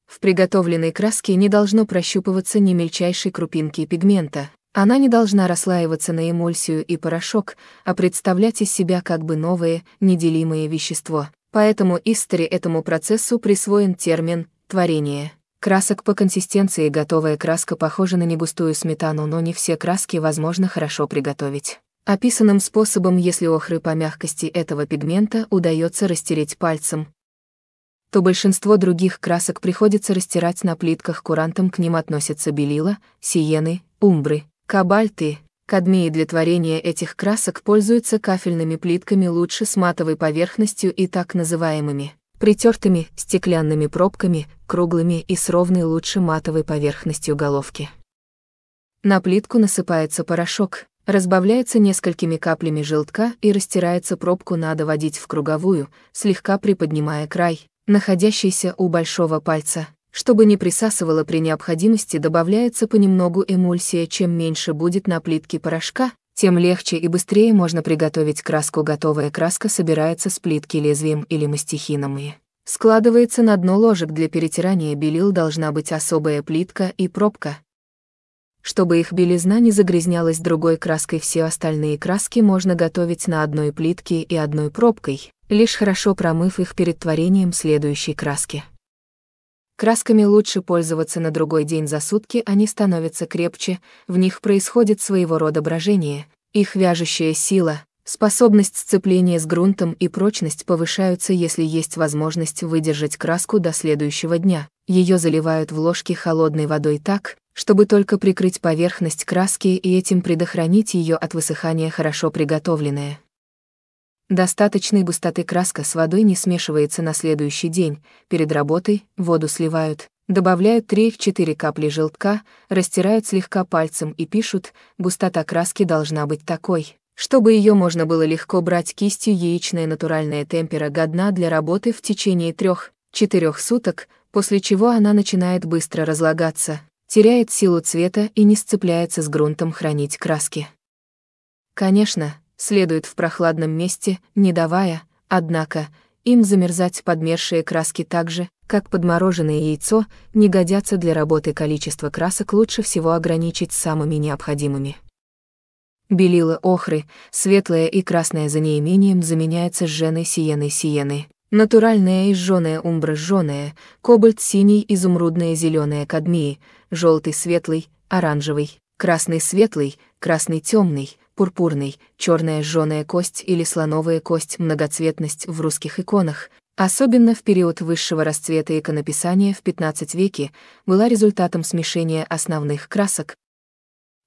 В приготовленной краске не должно прощупываться ни мельчайшей крупинки пигмента, она не должна расслаиваться на эмульсию и порошок, а представлять из себя как бы новое, неделимое вещество. Поэтому истори этому процессу присвоен термин «творение». Красок по консистенции готовая краска похожа на негустую сметану, но не все краски возможно хорошо приготовить. Описанным способом, если охры по мягкости этого пигмента удается растереть пальцем, то большинство других красок приходится растирать на плитках курантом к ним относятся белила, сиены, умбры, Кабальты, кадмии для творения этих красок пользуются кафельными плитками лучше с матовой поверхностью и так называемыми притертыми стеклянными пробками, круглыми и с ровной лучше матовой поверхностью головки. На плитку насыпается порошок, разбавляется несколькими каплями желтка и растирается пробку надо водить в круговую, слегка приподнимая край, находящийся у большого пальца, чтобы не присасывало при необходимости, добавляется понемногу эмульсия. Чем меньше будет на плитке порошка, тем легче и быстрее можно приготовить краску. Готовая краска собирается с плитки лезвием или мастихином и складывается на дно ложек. Для перетирания белил должна быть особая плитка и пробка. Чтобы их белизна не загрязнялась другой краской, все остальные краски можно готовить на одной плитке и одной пробкой, лишь хорошо промыв их перед творением следующей краски. Красками лучше пользоваться на другой день за сутки, они становятся крепче, в них происходит своего рода брожение, их вяжущая сила, способность сцепления с грунтом и прочность повышаются, если есть возможность выдержать краску до следующего дня. Ее заливают в ложки холодной водой так, чтобы только прикрыть поверхность краски и этим предохранить ее от высыхания хорошо приготовленная. Достаточной густоты краска с водой не смешивается на следующий день, перед работой воду сливают, добавляют 3-4 капли желтка, растирают слегка пальцем и пишут, густота краски должна быть такой, чтобы ее можно было легко брать кистью яичная натуральная темпера годна для работы в течение 3-4 суток, после чего она начинает быстро разлагаться, теряет силу цвета и не сцепляется с грунтом хранить краски. Конечно, следует в прохладном месте, не давая, однако, им замерзать подмершие краски так же, как подмороженное яйцо, не годятся для работы количество красок лучше всего ограничить самыми необходимыми. Белила охры, светлая и красная за неимением заменяется сженой сиеной сиены. Натуральная и жжёная умбра жжёная, кобальт синий, изумрудная зеленая кадмии, желтый светлый, оранжевый, красный светлый, красный темный, пурпурный, черная жженая кость или слоновая кость многоцветность в русских иконах, особенно в период высшего расцвета иконописания в XV веке, была результатом смешения основных красок,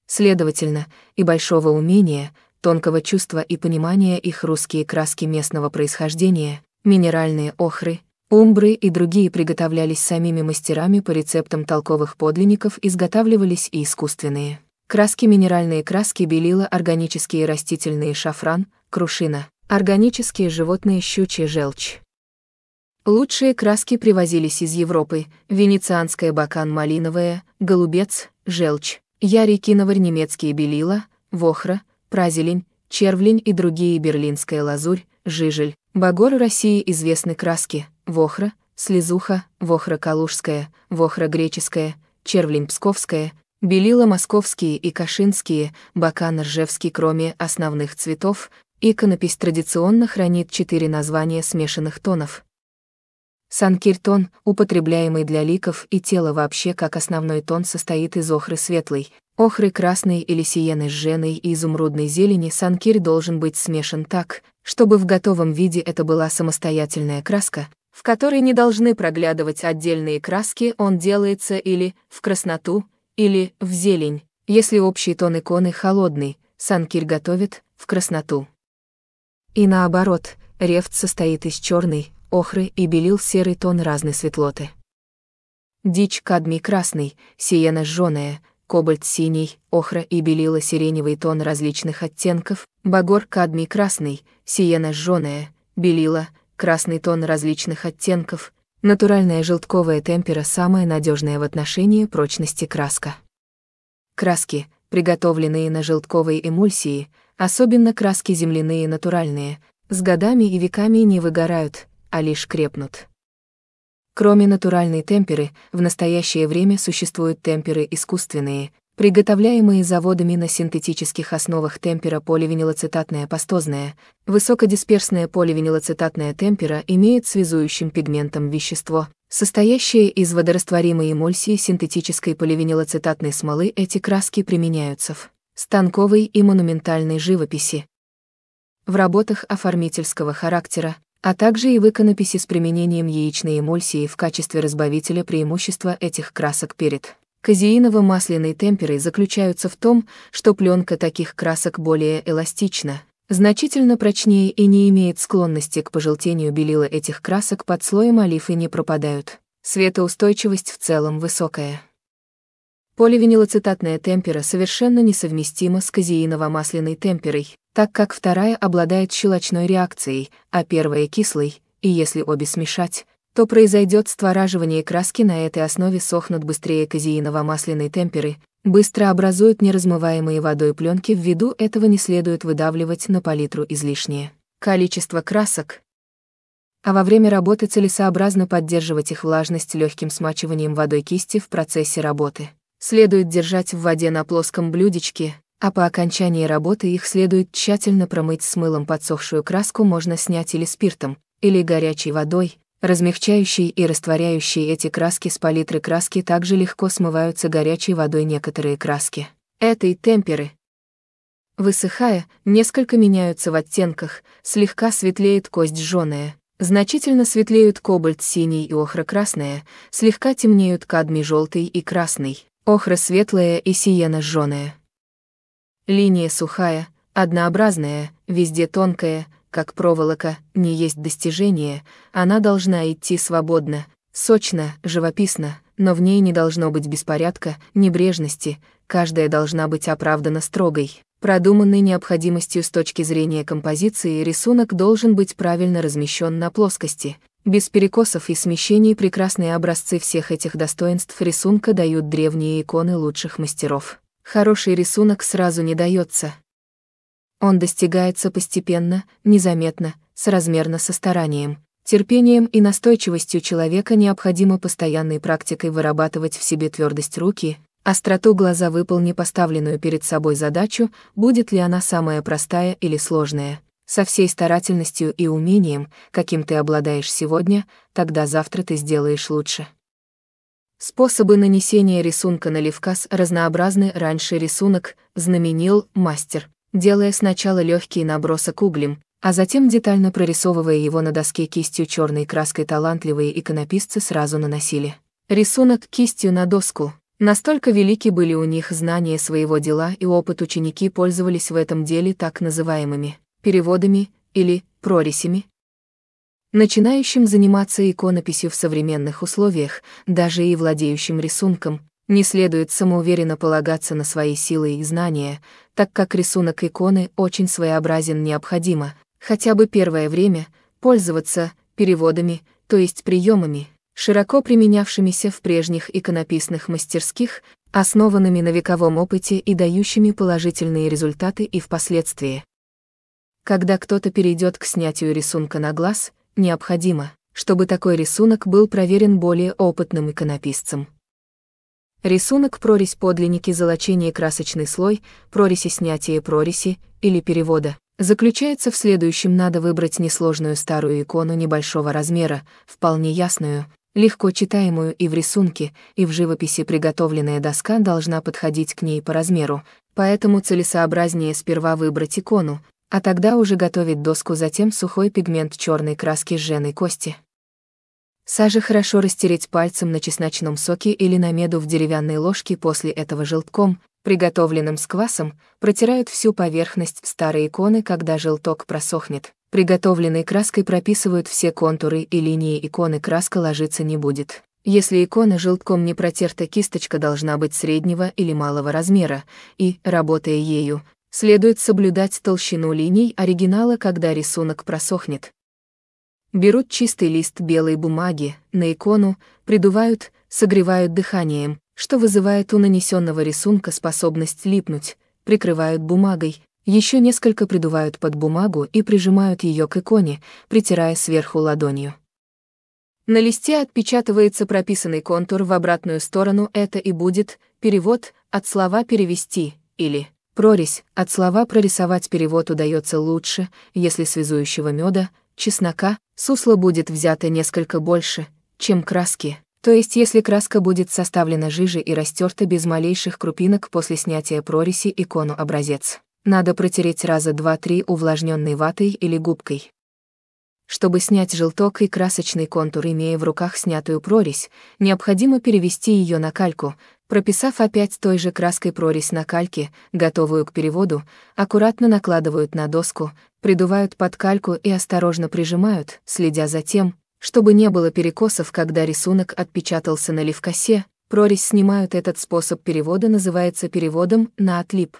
следовательно, и большого умения, тонкого чувства и понимания их русские краски местного происхождения, минеральные охры, умбры и другие приготовлялись самими мастерами по рецептам толковых подлинников, изготавливались и искусственные. Краски минеральные краски белила органические растительные шафран, крушина, органические животные щучья желчь. Лучшие краски привозились из Европы, венецианская бакан малиновая, голубец, желчь, ярикиноварь немецкие белила, вохра, празелень, червлень и другие берлинская лазурь, жижель. Багор России известны краски, вохра, слезуха, вохра калужская, вохра греческая, червлень псковская, Белила московские и кашинские, бакан ржевский кроме основных цветов, иконопись традиционно хранит четыре названия смешанных тонов. Санкиртон, употребляемый для ликов и тела вообще как основной тон, состоит из охры светлой, охры красной или сиены с женой и изумрудной зелени. Санкир должен быть смешан так, чтобы в готовом виде это была самостоятельная краска, в которой не должны проглядывать отдельные краски, он делается или в красноту, или в зелень, если общий тон иконы холодный, Санкирь готовит в красноту. И наоборот, рефт состоит из черной, охры и белил серый тон разной светлоты. Дичь кадмий красный, сиена жженая, кобальт синий, охра и белила сиреневый тон различных оттенков, багор кадмий красный, сиена жженая, белила, красный тон различных оттенков, Натуральная желтковая темпера самая надежная в отношении прочности краска. Краски, приготовленные на желтковой эмульсии, особенно краски земляные натуральные, с годами и веками не выгорают, а лишь крепнут. Кроме натуральной темперы, в настоящее время существуют темперы искусственные, приготовляемые заводами на синтетических основах темпера поливинилоцетатная пастозная, высокодисперсная поливинилоцетатная темпера имеет связующим пигментом вещество, состоящее из водорастворимой эмульсии синтетической поливинилоцетатной смолы эти краски применяются в станковой и монументальной живописи, в работах оформительского характера, а также и в иконописи с применением яичной эмульсии в качестве разбавителя преимущества этих красок перед Казеиново-масляные темперы заключаются в том, что пленка таких красок более эластична, значительно прочнее и не имеет склонности к пожелтению белила этих красок под слоем олифы не пропадают. Светоустойчивость в целом высокая. Поливинилоцетатная темпера совершенно несовместима с казеиново-масляной темперой, так как вторая обладает щелочной реакцией, а первая — кислой, и если обе смешать, то произойдет створаживание краски на этой основе сохнут быстрее казеиново-масляной темперы, быстро образуют неразмываемые водой пленки, ввиду этого не следует выдавливать на палитру излишнее количество красок, а во время работы целесообразно поддерживать их влажность легким смачиванием водой кисти в процессе работы. Следует держать в воде на плоском блюдечке, а по окончании работы их следует тщательно промыть с мылом подсохшую краску можно снять или спиртом, или горячей водой, Размягчающие и растворяющие эти краски с палитры краски также легко смываются горячей водой некоторые краски. Это и темперы. Высыхая, несколько меняются в оттенках, слегка светлеет кость жженая, значительно светлеют кобальт синий и охра красная, слегка темнеют кадмий желтый и красный, охра светлая и сиена жженая. Линия сухая, однообразная, везде тонкая, как проволока, не есть достижение, она должна идти свободно, сочно, живописно, но в ней не должно быть беспорядка, небрежности, каждая должна быть оправдана строгой. Продуманной необходимостью с точки зрения композиции рисунок должен быть правильно размещен на плоскости. Без перекосов и смещений прекрасные образцы всех этих достоинств рисунка дают древние иконы лучших мастеров. Хороший рисунок сразу не дается. Он достигается постепенно, незаметно, соразмерно со старанием, терпением и настойчивостью человека необходимо постоянной практикой вырабатывать в себе твердость руки, остроту глаза выполни поставленную перед собой задачу, будет ли она самая простая или сложная. Со всей старательностью и умением, каким ты обладаешь сегодня, тогда завтра ты сделаешь лучше. Способы нанесения рисунка на левказ разнообразны. Раньше рисунок знаменил мастер, делая сначала легкий набросок углем, а затем детально прорисовывая его на доске кистью черной краской талантливые иконописцы сразу наносили. Рисунок кистью на доску. Настолько велики были у них знания своего дела и опыт ученики пользовались в этом деле так называемыми переводами или прорисями. Начинающим заниматься иконописью в современных условиях, даже и владеющим рисунком, не следует самоуверенно полагаться на свои силы и знания, так как рисунок иконы очень своеобразен необходимо, хотя бы первое время, пользоваться переводами, то есть приемами, широко применявшимися в прежних иконописных мастерских, основанными на вековом опыте и дающими положительные результаты и впоследствии. Когда кто-то перейдет к снятию рисунка на глаз, необходимо, чтобы такой рисунок был проверен более опытным иконописцем. Рисунок прорезь подлинники золочения красочный слой, прорези снятия прорези или перевода заключается в следующем надо выбрать несложную старую икону небольшого размера, вполне ясную, легко читаемую и в рисунке, и в живописи приготовленная доска должна подходить к ней по размеру, поэтому целесообразнее сперва выбрать икону, а тогда уже готовить доску затем сухой пигмент черной краски сженой кости. Сажи хорошо растереть пальцем на чесночном соке или на меду в деревянной ложке после этого желтком, приготовленным с квасом, протирают всю поверхность старой иконы, когда желток просохнет. Приготовленной краской прописывают все контуры и линии иконы, краска ложиться не будет. Если икона желтком не протерта, кисточка должна быть среднего или малого размера, и, работая ею, следует соблюдать толщину линий оригинала, когда рисунок просохнет. Берут чистый лист белой бумаги, на икону, придувают, согревают дыханием, что вызывает у нанесенного рисунка способность липнуть, прикрывают бумагой, еще несколько придувают под бумагу и прижимают ее к иконе, притирая сверху ладонью. На листе отпечатывается прописанный контур в обратную сторону «это» и будет «перевод» от слова «перевести» или «прорезь» от слова «прорисовать» перевод удается лучше, если связующего меда – чеснока, сусла будет взято несколько больше, чем краски. То есть если краска будет составлена жиже и растерта без малейших крупинок после снятия прориси икону образец, надо протереть раза 2-3 увлажненной ватой или губкой. Чтобы снять желток и красочный контур, имея в руках снятую прорезь, необходимо перевести ее на кальку, прописав опять той же краской прорезь на кальке, готовую к переводу, аккуратно накладывают на доску, придувают под кальку и осторожно прижимают, следя за тем, чтобы не было перекосов, когда рисунок отпечатался на левкосе, прорезь снимают этот способ перевода называется переводом на отлип.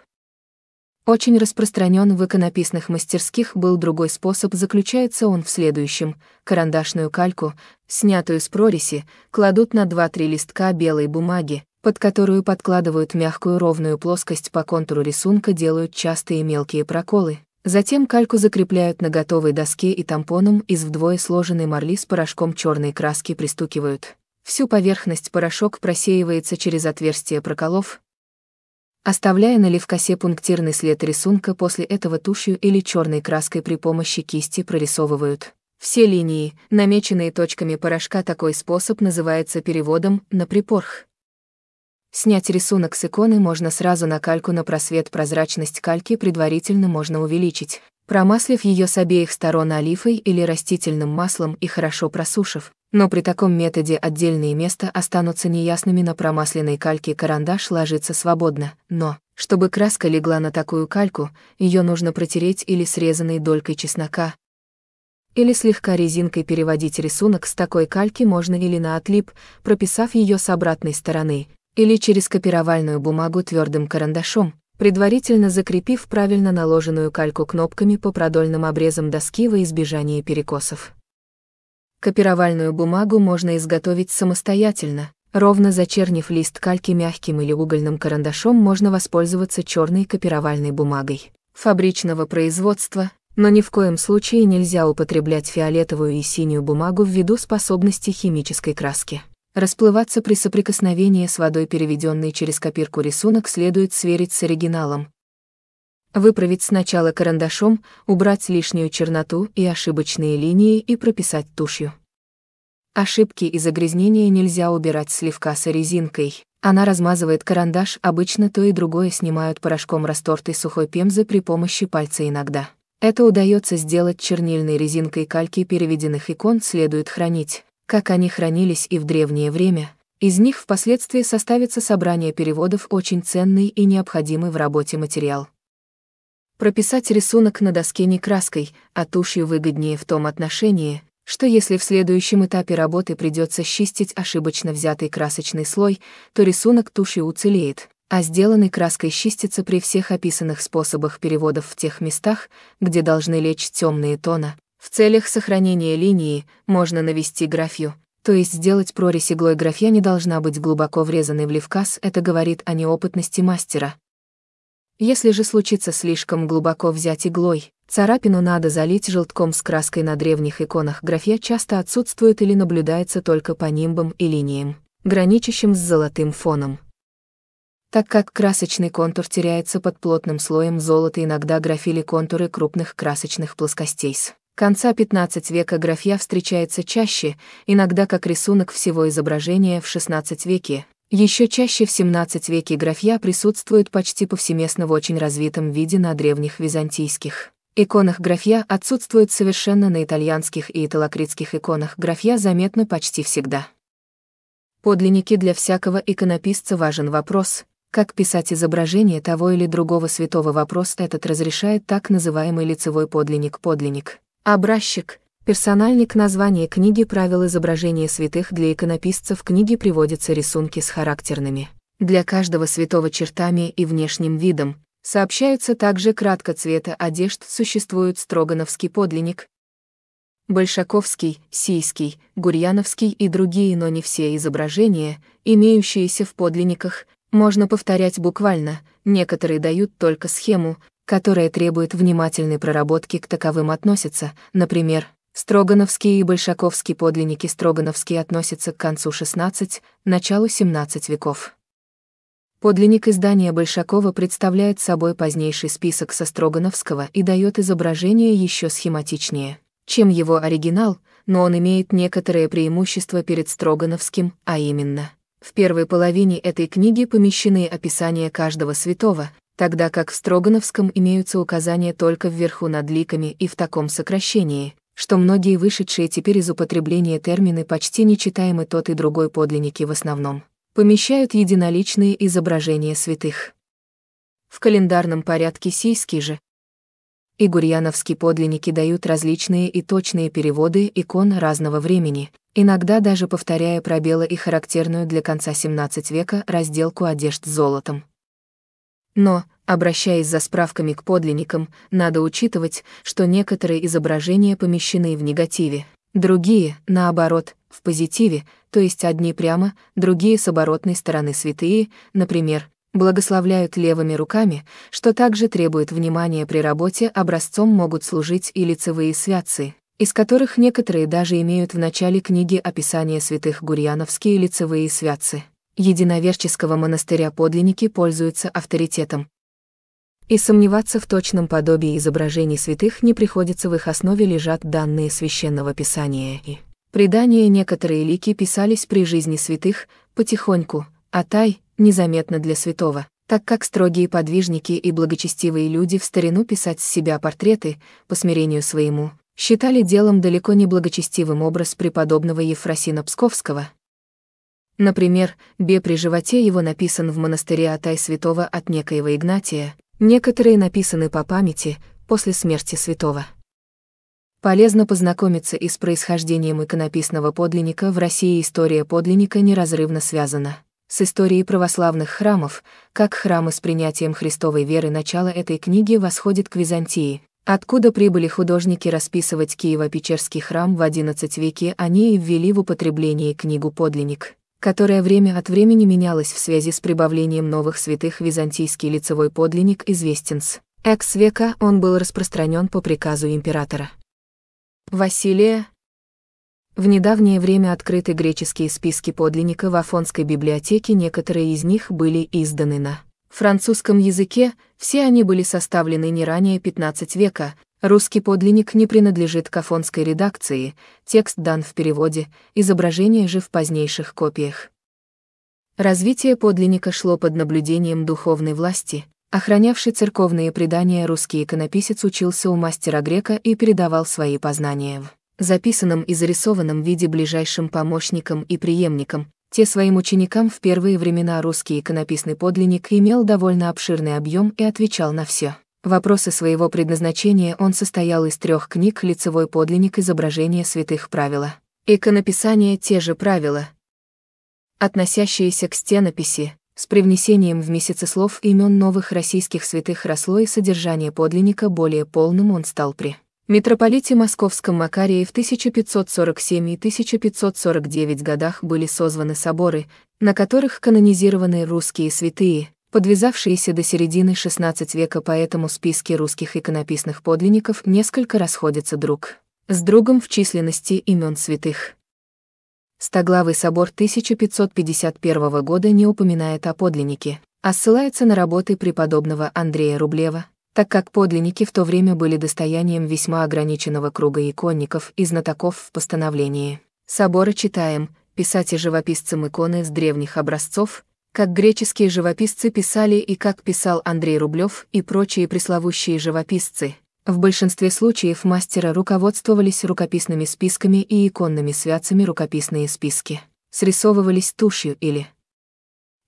Очень распространен в иконописных мастерских был другой способ, заключается он в следующем. Карандашную кальку, снятую с прориси, кладут на 2-3 листка белой бумаги, под которую подкладывают мягкую ровную плоскость по контуру рисунка, делают частые мелкие проколы, Затем кальку закрепляют на готовой доске и тампоном из вдвое сложенной марли с порошком черной краски пристукивают. Всю поверхность порошок просеивается через отверстие проколов, оставляя на левкосе пунктирный след рисунка, после этого тушью или черной краской при помощи кисти прорисовывают. Все линии, намеченные точками порошка, такой способ называется переводом на припорх. Снять рисунок с иконы можно сразу на кальку на просвет. Прозрачность кальки предварительно можно увеличить, промаслив ее с обеих сторон олифой или растительным маслом и хорошо просушив. Но при таком методе отдельные места останутся неясными на промасленной кальке карандаш ложится свободно, но, чтобы краска легла на такую кальку, ее нужно протереть или срезанной долькой чеснока, или слегка резинкой переводить рисунок с такой кальки можно или на отлип, прописав ее с обратной стороны, или через копировальную бумагу твердым карандашом, предварительно закрепив правильно наложенную кальку кнопками по продольным обрезам доски во избежание перекосов. Копировальную бумагу можно изготовить самостоятельно, ровно зачернив лист кальки мягким или угольным карандашом можно воспользоваться черной копировальной бумагой фабричного производства, но ни в коем случае нельзя употреблять фиолетовую и синюю бумагу ввиду способности химической краски. Расплываться при соприкосновении с водой переведенный через копирку рисунок следует сверить с оригиналом. Выправить сначала карандашом, убрать лишнюю черноту и ошибочные линии и прописать тушью. Ошибки и загрязнения нельзя убирать с резинкой. Она размазывает карандаш, обычно то и другое снимают порошком раствортой сухой пемзы при помощи пальца иногда. Это удается сделать чернильной резинкой кальки переведенных икон следует хранить как они хранились и в древнее время, из них впоследствии составится собрание переводов очень ценный и необходимый в работе материал. Прописать рисунок на доске не краской, а тушью выгоднее в том отношении, что если в следующем этапе работы придется счистить ошибочно взятый красочный слой, то рисунок тушью уцелеет, а сделанный краской чистится при всех описанных способах переводов в тех местах, где должны лечь темные тона, в целях сохранения линии можно навести графью, то есть сделать прорезь иглой графья не должна быть глубоко врезанной в левказ, это говорит о неопытности мастера. Если же случится слишком глубоко взять иглой, царапину надо залить желтком с краской на древних иконах графья часто отсутствует или наблюдается только по нимбам и линиям, граничащим с золотым фоном. Так как красочный контур теряется под плотным слоем золота, иногда графили контуры крупных красочных плоскостей конца 15 века графья встречается чаще, иногда как рисунок всего изображения в 16 веке. Еще чаще в 17 веке графья присутствует почти повсеместно в очень развитом виде на древних византийских. Иконах графья отсутствует совершенно на итальянских и италокритских иконах графья заметно почти всегда. Подлинники для всякого иконописца важен вопрос, как писать изображение того или другого святого вопрос этот разрешает так называемый лицевой подлинник-подлинник. Образчик – персональник названия книги «Правил изображения святых» для иконописцев книги приводятся рисунки с характерными. Для каждого святого чертами и внешним видом сообщаются также кратко цвета одежд существует строгановский подлинник, большаковский, сийский, гурьяновский и другие, но не все изображения, имеющиеся в подлинниках, можно повторять буквально, некоторые дают только схему, которое требует внимательной проработки к таковым относится, например, Строгановские и Большаковские подлинники Строгановские относятся к концу XVI, началу XVII веков. Подлинник издания Большакова представляет собой позднейший список со Строгановского и дает изображение еще схематичнее, чем его оригинал, но он имеет некоторое преимущество перед Строгановским, а именно. В первой половине этой книги помещены описания каждого святого, тогда как в Строгановском имеются указания только вверху над ликами и в таком сокращении, что многие вышедшие теперь из употребления термины почти нечитаемы тот и другой подлинники в основном, помещают единоличные изображения святых. В календарном порядке Сейский же. И гурьяновские подлинники дают различные и точные переводы икон разного времени, иногда даже повторяя пробелы и характерную для конца XVII века разделку одежд золотом. Но, обращаясь за справками к подлинникам, надо учитывать, что некоторые изображения помещены в негативе, другие, наоборот, в позитиве, то есть одни прямо, другие с оборотной стороны святые, например, благословляют левыми руками, что также требует внимания при работе, образцом могут служить и лицевые святцы, из которых некоторые даже имеют в начале книги описание святых гурьяновские лицевые святцы единоверческого монастыря подлинники пользуются авторитетом. И сомневаться в точном подобии изображений святых не приходится в их основе лежат данные священного писания и предания некоторые лики писались при жизни святых потихоньку, а тай незаметно для святого, так как строгие подвижники и благочестивые люди в старину писать с себя портреты по смирению своему считали делом далеко не благочестивым образ преподобного Ефросина Псковского, Например, «бе» при животе его написан в монастыре Атай святого от некоего Игнатия, некоторые написаны по памяти после смерти святого. Полезно познакомиться и с происхождением иконописного подлинника в России история подлинника неразрывно связана с историей православных храмов, как храмы с принятием христовой веры начало этой книги восходит к Византии, откуда прибыли художники расписывать Киево-Печерский храм в XI веке, они и ввели в употребление книгу «Подлинник» которая время от времени менялась в связи с прибавлением новых святых византийский лицевой подлинник известен с экс века, он был распространен по приказу императора. Василия. В недавнее время открыты греческие списки подлинника в Афонской библиотеке, некоторые из них были изданы на французском языке, все они были составлены не ранее 15 века, Русский подлинник не принадлежит к афонской редакции, текст дан в переводе, изображение же в позднейших копиях. Развитие подлинника шло под наблюдением духовной власти, охранявший церковные предания русский иконописец учился у мастера грека и передавал свои познания в записанном и зарисованном виде ближайшим помощникам и преемникам, те своим ученикам в первые времена русский иконописный подлинник имел довольно обширный объем и отвечал на все. Вопросы своего предназначения он состоял из трех книг «Лицевой подлинник изображения святых правила» иконописание те же правила, относящиеся к стенописи, с привнесением в месяцы слов имен новых российских святых росло и содержание подлинника более полным он стал при митрополите Московском Макарии в 1547 и 1549 годах были созваны соборы, на которых канонизированы русские святые, подвязавшиеся до середины XVI века, поэтому списки русских иконописных подлинников несколько расходятся друг с другом в численности имен святых. Стоглавый собор 1551 года не упоминает о подлиннике, а ссылается на работы преподобного Андрея Рублева, так как подлинники в то время были достоянием весьма ограниченного круга иконников и знатоков в постановлении. Собора читаем, писать и живописцам иконы с древних образцов, как греческие живописцы писали и как писал Андрей Рублев и прочие пресловущие живописцы, в большинстве случаев мастера руководствовались рукописными списками и иконными святцами рукописные списки, срисовывались тушью или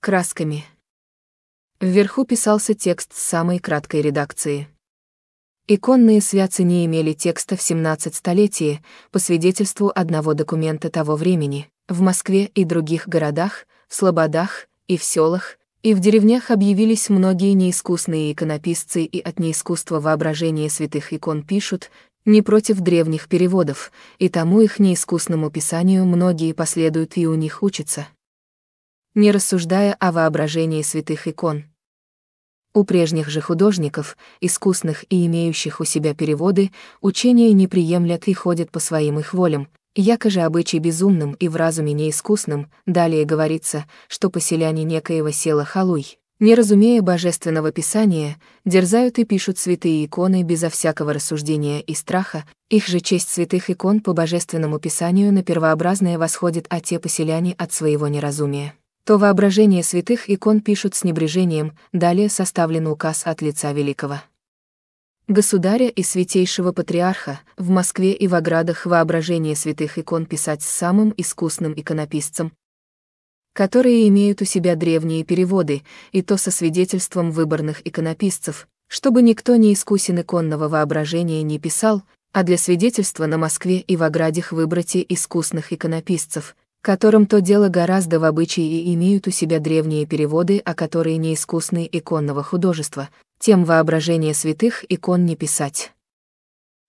красками. Вверху писался текст с самой краткой редакции. Иконные святцы не имели текста в 17 столетии, по свидетельству одного документа того времени, в Москве и других городах, в слободах, и в селах, и в деревнях объявились многие неискусные иконописцы и от неискусства воображения святых икон пишут, не против древних переводов, и тому их неискусному писанию многие последуют и у них учатся. Не рассуждая о воображении святых икон. У прежних же художников, искусных и имеющих у себя переводы, учения не приемлят и ходят по своим их волям, Яко же обычай безумным и в разуме неискусным, далее говорится, что поселяне некоего села Халуй, не разумея божественного писания, дерзают и пишут святые иконы безо всякого рассуждения и страха, их же честь святых икон по божественному писанию на первообразное восходит, а те поселяне от своего неразумия. То воображение святых икон пишут с небрежением, далее составлен указ от лица великого государя и святейшего патриарха, в Москве и в оградах воображение святых икон писать с самым искусным иконописцем, которые имеют у себя древние переводы, и то со свидетельством выборных иконописцев, чтобы никто не искусен иконного воображения не писал, а для свидетельства на Москве и в оградах и искусных иконописцев, которым то дело гораздо в обычае и имеют у себя древние переводы, а которые не неискусные иконного художества, тем воображение святых икон не писать.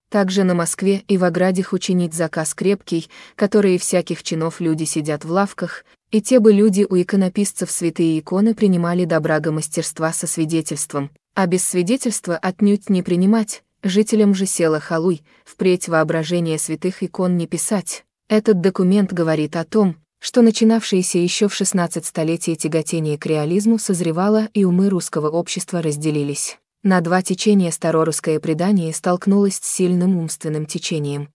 Также на Москве и в Оградах учинить заказ крепкий, которые всяких чинов люди сидят в лавках, и те бы люди у иконописцев святые иконы принимали добраго мастерства со свидетельством, а без свидетельства отнюдь не принимать, жителям же села Халуй, впредь воображение святых икон не писать. Этот документ говорит о том, что начинавшееся еще в XVI столетии тяготение к реализму созревало и умы русского общества разделились. На два течения старорусское предание столкнулось с сильным умственным течением.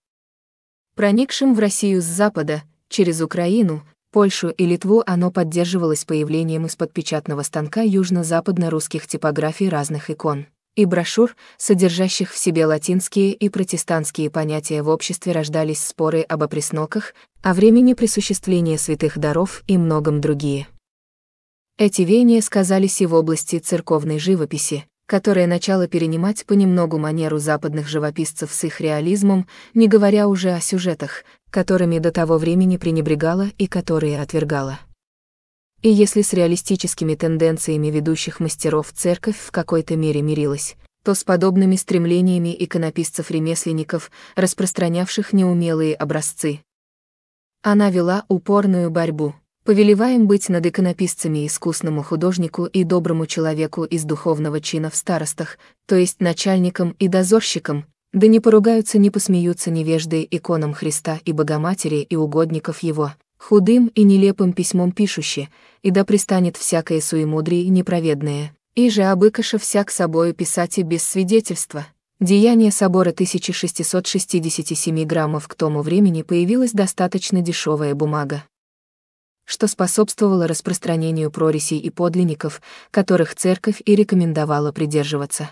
Проникшим в Россию с запада, через Украину, Польшу и Литву оно поддерживалось появлением из-под печатного станка южно-западно-русских типографий разных икон и брошюр, содержащих в себе латинские и протестантские понятия в обществе рождались споры об опресноках, о времени присуществления святых даров и многом другие. Эти веяния сказались и в области церковной живописи, которая начала перенимать понемногу манеру западных живописцев с их реализмом, не говоря уже о сюжетах, которыми до того времени пренебрегала и которые отвергала. И если с реалистическими тенденциями ведущих мастеров церковь в какой-то мере мирилась, то с подобными стремлениями иконописцев-ремесленников, распространявших неумелые образцы. Она вела упорную борьбу. Повелеваем быть над иконописцами искусному художнику и доброму человеку из духовного чина в старостах, то есть начальникам и дозорщикам, да не поругаются, не посмеются невежды иконам Христа и Богоматери и угодников его, Худым и нелепым письмом пишуще, и да пристанет всякое суемудрие мудрее и же обыкаша всяк собою писать и без свидетельства. Деяние собора 1667 граммов к тому времени появилась достаточно дешевая бумага что способствовало распространению прорисей и подлинников, которых церковь и рекомендовала придерживаться.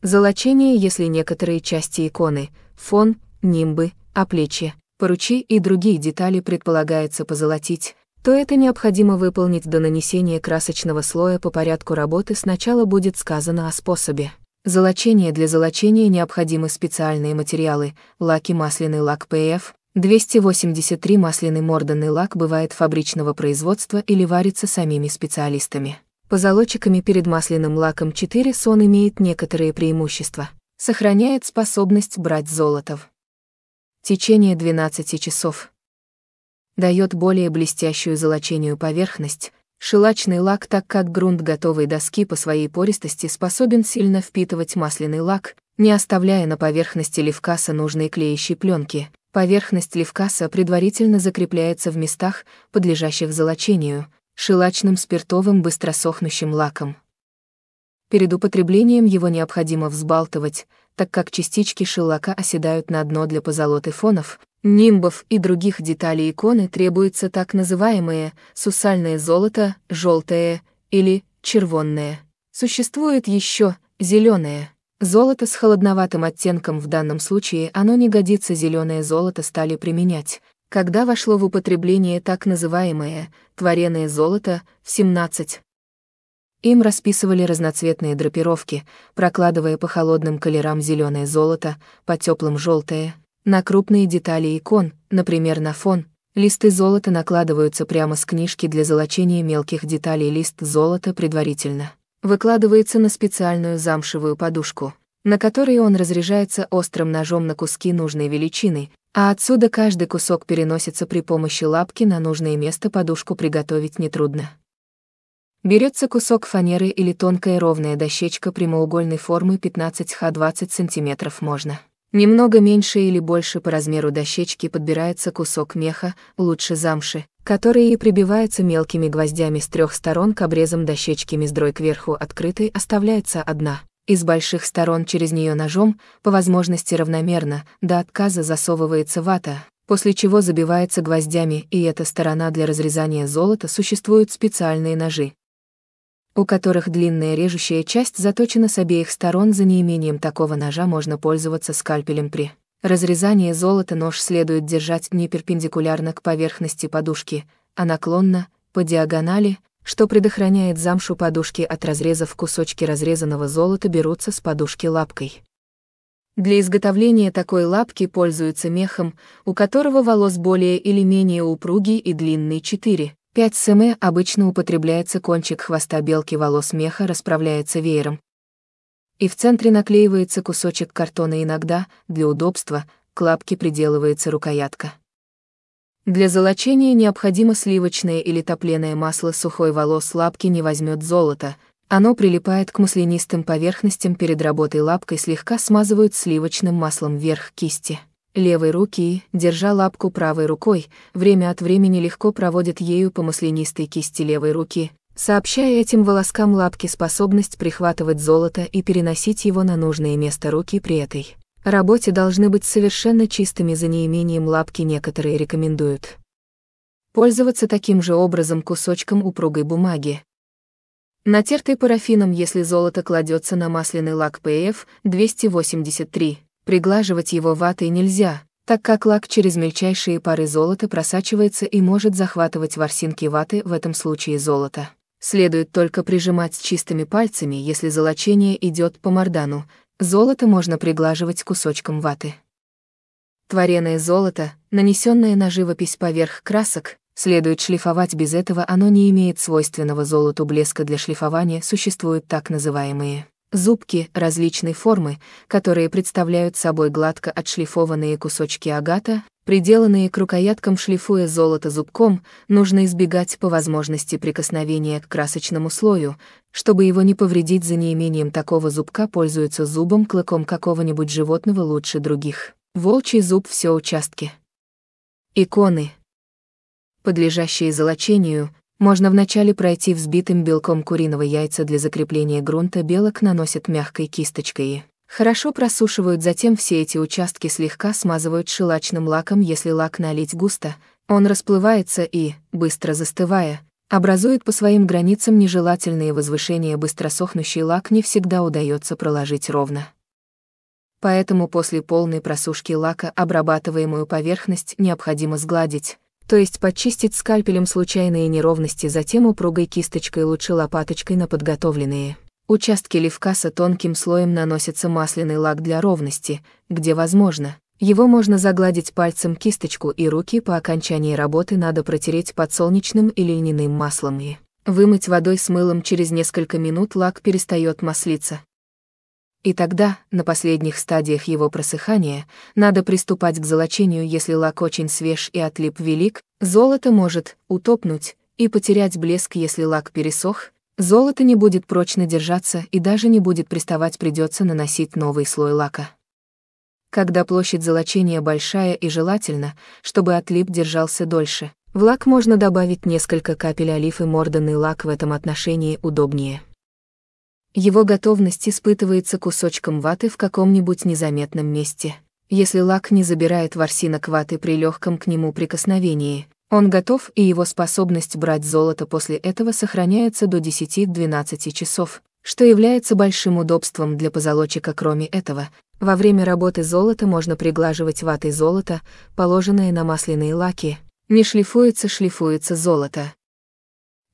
Золочение, если некоторые части иконы, фон, нимбы, оплечья, Поручи и другие детали предполагается позолотить, то это необходимо выполнить до нанесения красочного слоя по порядку работы сначала будет сказано о способе. Золочение для золочения необходимы специальные материалы, лаки масляный лак ПФ, 283 масляный морданный лак бывает фабричного производства или варится самими специалистами. Позолочиками перед масляным лаком 4 сон имеет некоторые преимущества. Сохраняет способность брать золотов течение 12 часов. Дает более блестящую золочению поверхность, шелачный лак, так как грунт готовой доски по своей пористости способен сильно впитывать масляный лак, не оставляя на поверхности левкаса нужной клеящей пленки. Поверхность левкаса предварительно закрепляется в местах, подлежащих золочению, шелачным спиртовым быстросохнущим лаком. Перед употреблением его необходимо взбалтывать, так как частички шеллака оседают на дно для позолоты фонов, нимбов и других деталей иконы требуется так называемое сусальное золото, желтое или червонное. Существует еще зеленое. Золото с холодноватым оттенком в данном случае оно не годится зеленое золото стали применять, когда вошло в употребление так называемое «твореное золото» в 17 им расписывали разноцветные драпировки, прокладывая по холодным колерам зеленое золото, по теплым желтое, на крупные детали икон, например, на фон, листы золота накладываются прямо с книжки для золочения мелких деталей лист золота предварительно. Выкладывается на специальную замшевую подушку, на которой он разряжается острым ножом на куски нужной величины, а отсюда каждый кусок переносится при помощи лапки на нужное место подушку приготовить нетрудно. Берется кусок фанеры или тонкая ровная дощечка прямоугольной формы 15х20 см можно. Немного меньше или больше по размеру дощечки подбирается кусок меха, лучше замши, который и прибивается мелкими гвоздями с трех сторон к обрезам дощечки мездрой кверху открытой оставляется одна. Из больших сторон через нее ножом, по возможности равномерно, до отказа засовывается вата, после чего забивается гвоздями, и эта сторона для разрезания золота существуют специальные ножи, у которых длинная режущая часть заточена с обеих сторон, за неимением такого ножа можно пользоваться скальпелем при разрезании золота нож следует держать не перпендикулярно к поверхности подушки, а наклонно, по диагонали, что предохраняет замшу подушки от разрезов кусочки разрезанного золота берутся с подушки лапкой. Для изготовления такой лапки пользуются мехом, у которого волос более или менее упругий и длинный 4, 5 см обычно употребляется кончик хвоста белки волос меха расправляется веером. И в центре наклеивается кусочек картона иногда, для удобства, к лапке приделывается рукоятка. Для золочения необходимо сливочное или топленое масло сухой волос лапки не возьмет золото, оно прилипает к маслянистым поверхностям перед работой лапкой слегка смазывают сливочным маслом верх кисти левой руки держа лапку правой рукой, время от времени легко проводит ею по маслянистой кисти левой руки, сообщая этим волоскам лапки способность прихватывать золото и переносить его на нужное место руки при этой. Работе должны быть совершенно чистыми за неимением лапки некоторые рекомендуют. Пользоваться таким же образом кусочком упругой бумаги. Натертой парафином, если золото кладется на масляный лак PF 283. Приглаживать его ватой нельзя, так как лак через мельчайшие пары золота просачивается и может захватывать ворсинки ваты, в этом случае золото. Следует только прижимать с чистыми пальцами, если золочение идет по мордану, золото можно приглаживать кусочком ваты. Твореное золото, нанесенное на живопись поверх красок, следует шлифовать без этого, оно не имеет свойственного золоту блеска для шлифования, существуют так называемые Зубки различной формы, которые представляют собой гладко отшлифованные кусочки агата, приделанные к рукояткам шлифуя золото зубком, нужно избегать по возможности прикосновения к красочному слою, чтобы его не повредить за неимением такого зубка пользуются зубом клыком какого-нибудь животного лучше других. Волчий зуб все участки. Иконы. Подлежащие золочению, можно вначале пройти взбитым белком куриного яйца для закрепления грунта, белок наносят мягкой кисточкой хорошо просушивают, затем все эти участки слегка смазывают шелачным лаком, если лак налить густо, он расплывается и, быстро застывая, образует по своим границам нежелательные возвышения, быстросохнущий лак не всегда удается проложить ровно. Поэтому после полной просушки лака обрабатываемую поверхность необходимо сгладить, то есть подчистить скальпелем случайные неровности, затем упругой кисточкой лучше лопаточкой на подготовленные. Участки левкаса тонким слоем наносится масляный лак для ровности, где возможно. Его можно загладить пальцем кисточку и руки по окончании работы надо протереть подсолнечным или льняным маслом и вымыть водой с мылом через несколько минут лак перестает маслиться. И тогда, на последних стадиях его просыхания, надо приступать к золочению, если лак очень свеж и отлип велик, золото может утопнуть и потерять блеск, если лак пересох, золото не будет прочно держаться и даже не будет приставать, придется наносить новый слой лака. Когда площадь золочения большая и желательно, чтобы отлип держался дольше, в лак можно добавить несколько капель олифы, и морданный лак в этом отношении удобнее. Его готовность испытывается кусочком ваты в каком-нибудь незаметном месте. Если лак не забирает ворсинок ваты при легком к нему прикосновении, он готов и его способность брать золото после этого сохраняется до 10-12 часов, что является большим удобством для позолочика кроме этого. Во время работы золота можно приглаживать ватой золото, положенное на масляные лаки. Не шлифуется, шлифуется золото.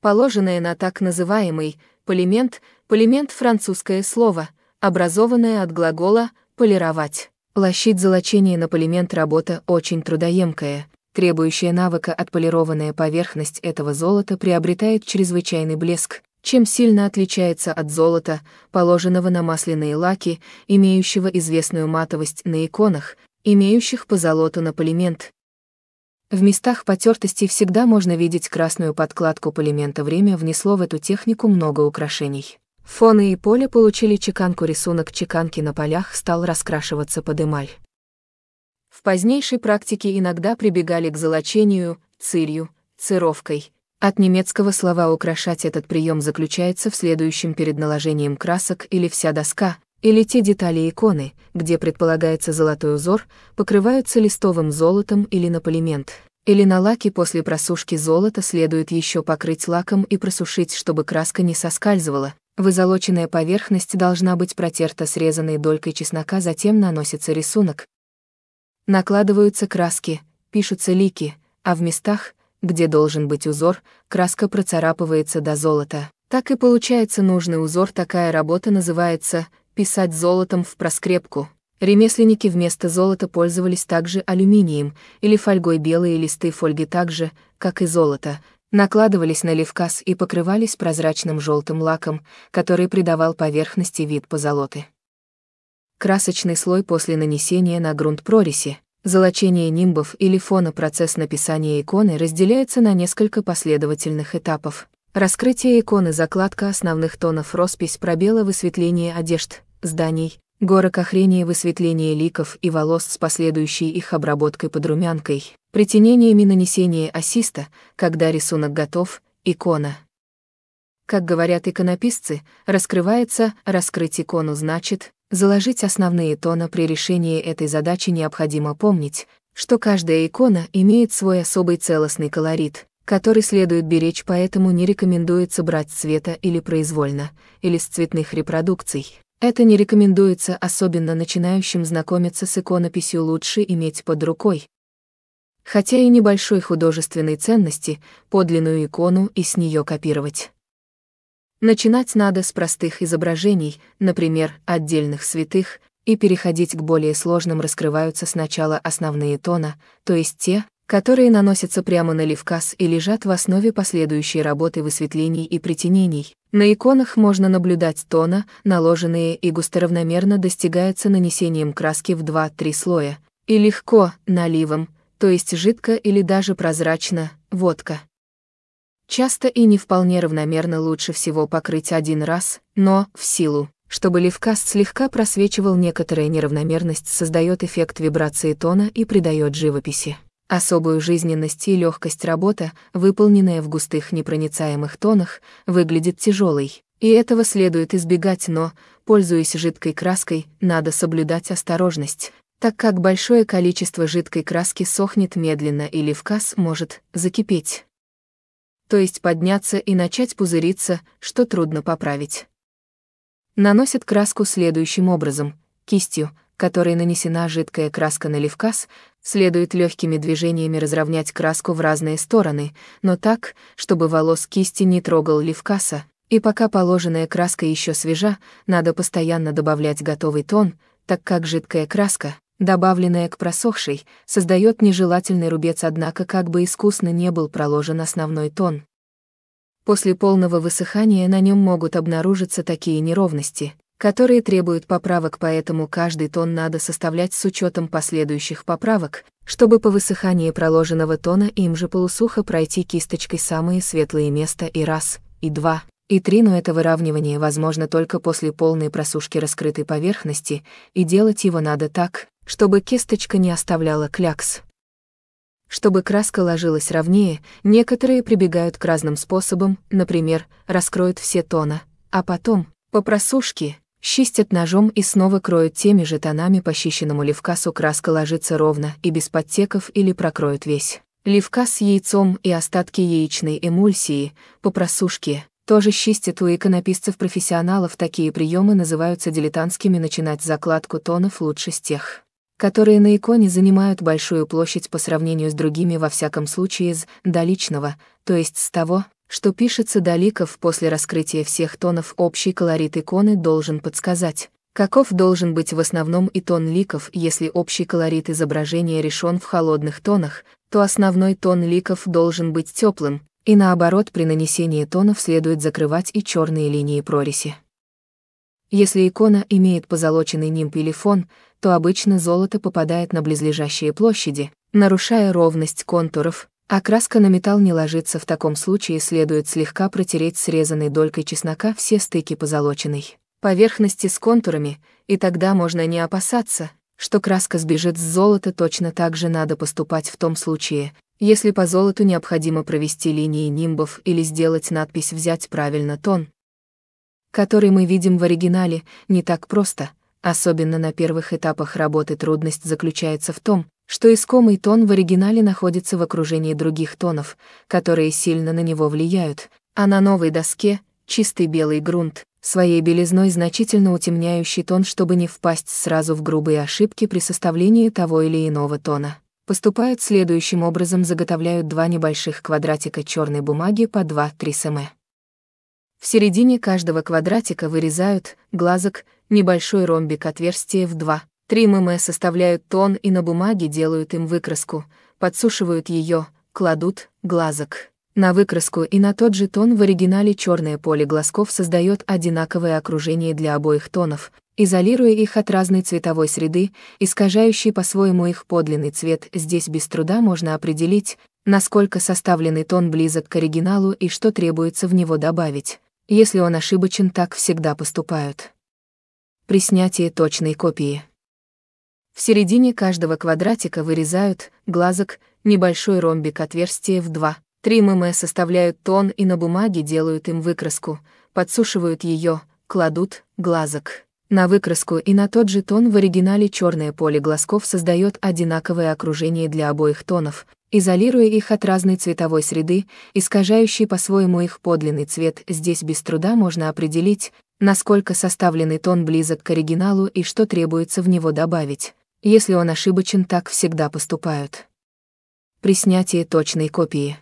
Положенное на так называемый полимент – Полимент – французское слово, образованное от глагола «полировать». Лощить золочение на полимент – работа очень трудоемкая, требующая навыка отполированная поверхность этого золота приобретает чрезвычайный блеск, чем сильно отличается от золота, положенного на масляные лаки, имеющего известную матовость на иконах, имеющих по золоту на полимент. В местах потертости всегда можно видеть красную подкладку полимента. Время внесло в эту технику много украшений. Фоны и поле получили чеканку рисунок чеканки на полях стал раскрашиваться под эмаль. В позднейшей практике иногда прибегали к золочению, цирью, цировкой. От немецкого слова «украшать» этот прием заключается в следующем перед наложением красок или вся доска, или те детали иконы, где предполагается золотой узор, покрываются листовым золотом или на полимент, или на лаке после просушки золота следует еще покрыть лаком и просушить, чтобы краска не соскальзывала, Вызолоченная поверхность должна быть протерта срезанной долькой чеснока, затем наносится рисунок. Накладываются краски, пишутся лики, а в местах, где должен быть узор, краска процарапывается до золота. Так и получается нужный узор, такая работа называется «писать золотом в проскрепку». Ремесленники вместо золота пользовались также алюминием или фольгой белые листы фольги так же, как и золото, накладывались на левказ и покрывались прозрачным желтым лаком, который придавал поверхности вид позолоты. Красочный слой после нанесения на грунт прориси, золочение нимбов или фона процесс написания иконы разделяется на несколько последовательных этапов. Раскрытие иконы, закладка основных тонов, роспись, пробелы, высветление одежд, зданий, Горы кохрения и высветление ликов и волос с последующей их обработкой под румянкой, притенениями нанесения ассиста, когда рисунок готов, икона. Как говорят иконописцы, раскрывается, раскрыть икону значит, заложить основные тона при решении этой задачи необходимо помнить, что каждая икона имеет свой особый целостный колорит, который следует беречь, поэтому не рекомендуется брать цвета или произвольно, или с цветных репродукций. Это не рекомендуется особенно начинающим знакомиться с иконописью лучше иметь под рукой. Хотя и небольшой художественной ценности, подлинную икону и с нее копировать. Начинать надо с простых изображений, например, отдельных святых, и переходить к более сложным раскрываются сначала основные тона, то есть те, которые наносятся прямо на левказ и лежат в основе последующей работы высветлений и притенений. На иконах можно наблюдать тона, наложенные и густоравномерно достигается нанесением краски в 2-3 слоя, и легко, наливом, то есть жидко или даже прозрачно, водка. Часто и не вполне равномерно лучше всего покрыть один раз, но, в силу, чтобы левкаст слегка просвечивал некоторая неравномерность, создает эффект вибрации тона и придает живописи. Особую жизненность и легкость работа, выполненная в густых непроницаемых тонах, выглядит тяжелой, и этого следует избегать, но, пользуясь жидкой краской, надо соблюдать осторожность, так как большое количество жидкой краски сохнет медленно или в касс может закипеть. То есть подняться и начать пузыриться, что трудно поправить. Наносят краску следующим образом, кистью, которой нанесена жидкая краска на левкас, Следует легкими движениями разровнять краску в разные стороны, но так, чтобы волос кисти не трогал левкаса, и пока положенная краска еще свежа, надо постоянно добавлять готовый тон, так как жидкая краска, добавленная к просохшей, создает нежелательный рубец, однако как бы искусно не был проложен основной тон. После полного высыхания на нем могут обнаружиться такие неровности, которые требуют поправок, поэтому каждый тон надо составлять с учетом последующих поправок, чтобы по высыхании проложенного тона им же полусухо пройти кисточкой самые светлые места и раз, и два, и три, но это выравнивание возможно только после полной просушки раскрытой поверхности, и делать его надо так, чтобы кисточка не оставляла клякс. Чтобы краска ложилась ровнее, некоторые прибегают к разным способам, например, раскроют все тона, а потом, по просушке, Щистят ножом и снова кроют теми же тонами похищенному левкасу краска ложится ровно и без подтеков или прокроют весь. Левкас с яйцом и остатки яичной эмульсии, по просушке, тоже щистят у иконописцев-профессионалов такие приемы называются дилетантскими начинать закладку тонов лучше с тех, которые на иконе занимают большую площадь по сравнению с другими во всяком случае из «до то есть с того, что пишется Даликов после раскрытия всех тонов общий колорит иконы должен подсказать, каков должен быть в основном и тон ликов, если общий колорит изображения решен в холодных тонах, то основной тон ликов должен быть теплым, и наоборот при нанесении тонов следует закрывать и черные линии прореси. Если икона имеет позолоченный нимб или фон, то обычно золото попадает на близлежащие площади, нарушая ровность контуров, а краска на металл не ложится, в таком случае следует слегка протереть срезанной долькой чеснока все стыки позолоченной поверхности с контурами, и тогда можно не опасаться, что краска сбежит с золота точно так же надо поступать в том случае, если по золоту необходимо провести линии нимбов или сделать надпись «взять правильно тон», который мы видим в оригинале, не так просто, особенно на первых этапах работы трудность заключается в том, что искомый тон в оригинале находится в окружении других тонов, которые сильно на него влияют, а на новой доске — чистый белый грунт, своей белизной значительно утемняющий тон, чтобы не впасть сразу в грубые ошибки при составлении того или иного тона. Поступают следующим образом, заготовляют два небольших квадратика черной бумаги по 2-3 см. В середине каждого квадратика вырезают, глазок, небольшой ромбик отверстия в 2 Три мм составляют тон и на бумаге делают им выкраску, подсушивают ее, кладут, глазок. На выкраску и на тот же тон в оригинале черное поле глазков создает одинаковое окружение для обоих тонов, изолируя их от разной цветовой среды, искажающей по-своему их подлинный цвет, здесь без труда можно определить, насколько составленный тон близок к оригиналу и что требуется в него добавить. Если он ошибочен, так всегда поступают. При снятии точной копии. В середине каждого квадратика вырезают, глазок, небольшой ромбик отверстия в 2. 3 мм составляют тон и на бумаге делают им выкраску, подсушивают ее, кладут, глазок. На выкраску и на тот же тон в оригинале черное поле глазков создает одинаковое окружение для обоих тонов, изолируя их от разной цветовой среды, искажающей по-своему их подлинный цвет. Здесь без труда можно определить, насколько составленный тон близок к оригиналу и что требуется в него добавить. Если он ошибочен, так всегда поступают. При снятии точной копии.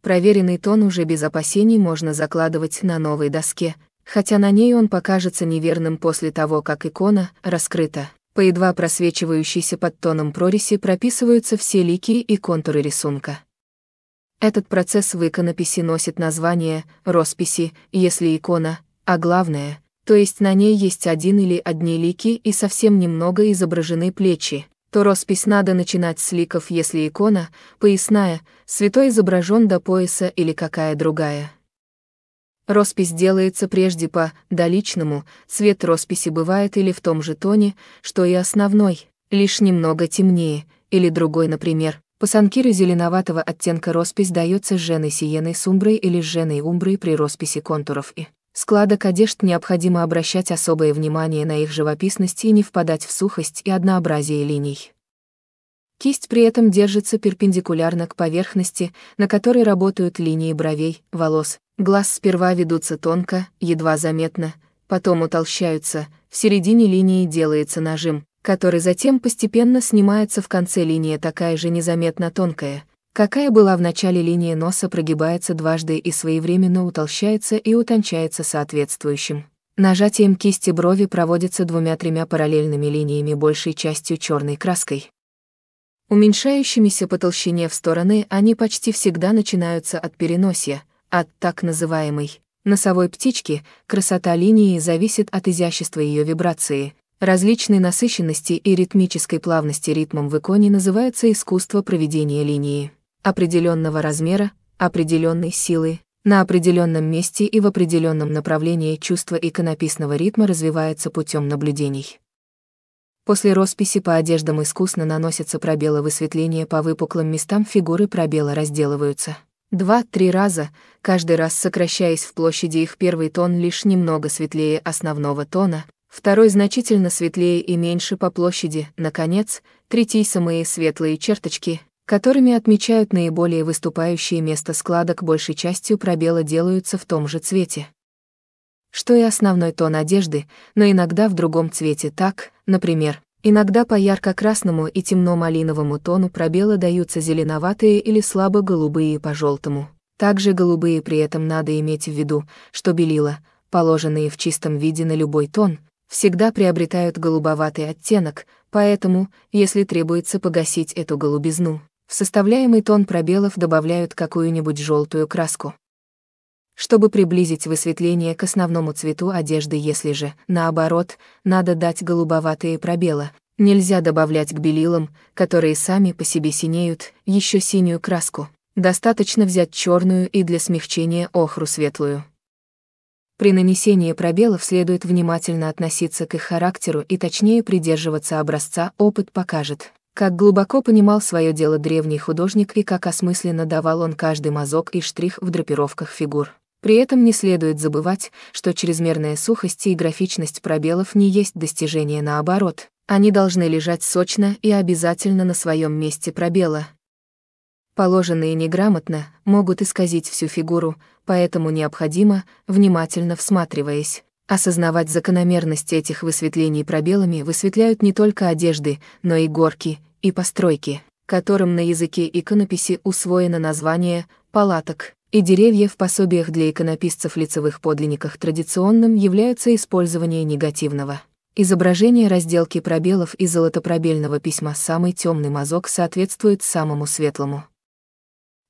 Проверенный тон уже без опасений можно закладывать на новой доске, хотя на ней он покажется неверным после того, как икона раскрыта. По едва просвечивающейся под тоном прореси прописываются все лики и контуры рисунка. Этот процесс в иконописи носит название «росписи», если икона, а главное, то есть на ней есть один или одни лики и совсем немного изображены плечи, то роспись надо начинать с ликов, если икона, поясная, святой изображен до пояса или какая другая. Роспись делается прежде по «доличному», цвет росписи бывает или в том же тоне, что и основной, лишь немного темнее, или другой, например, по санкиру зеленоватого оттенка роспись дается с женой сиеной сумброй или с женой умброй при росписи контуров и Складок одежд необходимо обращать особое внимание на их живописность и не впадать в сухость и однообразие линий. Кисть при этом держится перпендикулярно к поверхности, на которой работают линии бровей, волос, глаз сперва ведутся тонко, едва заметно, потом утолщаются, в середине линии делается нажим, который затем постепенно снимается в конце линии такая же незаметно тонкая – какая была в начале линии носа, прогибается дважды и своевременно утолщается и утончается соответствующим. Нажатием кисти брови проводится двумя-тремя параллельными линиями большей частью черной краской. Уменьшающимися по толщине в стороны они почти всегда начинаются от переносия, от так называемой носовой птички, красота линии зависит от изящества ее вибрации, различной насыщенности и ритмической плавности ритмом в иконе называется искусство проведения линии определенного размера, определенной силы, на определенном месте и в определенном направлении чувство иконописного ритма развивается путем наблюдений. После росписи по одеждам искусно наносятся пробелы высветления по выпуклым местам фигуры пробела разделываются. Два-три раза, каждый раз сокращаясь в площади их первый тон лишь немного светлее основного тона, второй значительно светлее и меньше по площади, наконец, третий самые светлые черточки, которыми отмечают наиболее выступающие места складок, большей частью пробелы делаются в том же цвете. Что и основной тон одежды, но иногда в другом цвете так, например, иногда по ярко-красному и темно-малиновому тону пробелы даются зеленоватые или слабо-голубые по желтому. Также голубые при этом надо иметь в виду, что белила, положенные в чистом виде на любой тон, всегда приобретают голубоватый оттенок, поэтому, если требуется погасить эту голубизну, в составляемый тон пробелов добавляют какую-нибудь желтую краску. Чтобы приблизить высветление к основному цвету одежды, если же, наоборот, надо дать голубоватые пробелы, нельзя добавлять к белилам, которые сами по себе синеют, еще синюю краску. Достаточно взять черную и для смягчения охру светлую. При нанесении пробелов следует внимательно относиться к их характеру и точнее придерживаться образца «Опыт покажет». Как глубоко понимал свое дело древний художник и как осмысленно давал он каждый мазок и штрих в драпировках фигур. При этом не следует забывать, что чрезмерная сухость и графичность пробелов не есть достижение наоборот. Они должны лежать сочно и обязательно на своем месте пробела. Положенные неграмотно могут исказить всю фигуру, поэтому необходимо, внимательно всматриваясь, осознавать закономерность этих высветлений пробелами высветляют не только одежды, но и горки, и постройки, которым на языке иконописи усвоено название «палаток», и деревья в пособиях для иконописцев-лицевых подлинниках традиционным являются использование негативного. Изображение разделки пробелов и золотопробельного письма «Самый темный мазок» соответствует самому светлому.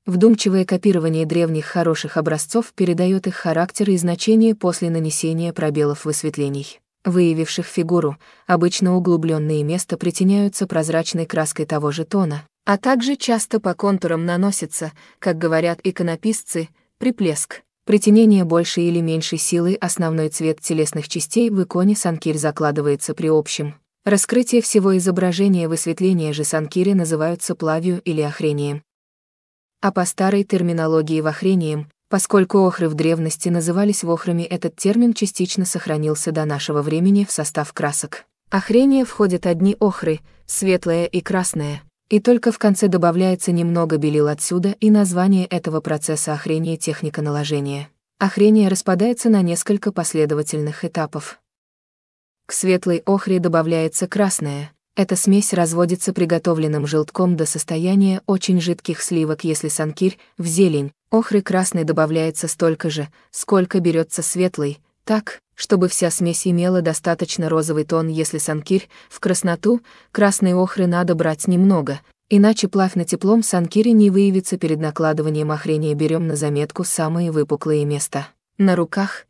Вдумчивое копирование древних хороших образцов передает их характер и значение после нанесения пробелов высветлений выявивших фигуру, обычно углубленные места притеняются прозрачной краской того же тона, а также часто по контурам наносится, как говорят иконописцы, приплеск. Притенение большей или меньшей силы основной цвет телесных частей в иконе Санкирь закладывается при общем. Раскрытие всего изображения высветления же Санкири называются плавью или охрением. А по старой терминологии охрением Поскольку охры в древности назывались вохрами, этот термин частично сохранился до нашего времени в состав красок. Охрение входят одни охры, светлое и красное, и только в конце добавляется немного белил отсюда и название этого процесса охрения техника наложения. Охрение распадается на несколько последовательных этапов. К светлой охре добавляется красное, эта смесь разводится приготовленным желтком до состояния очень жидких сливок, если санкирь в зелень, охры красный добавляется столько же, сколько берется светлый, так, чтобы вся смесь имела достаточно розовый тон, если санкирь в красноту, красной охры надо брать немного, иначе плавно теплом санкири не выявится перед накладыванием охрения а берем на заметку самые выпуклые места. На руках –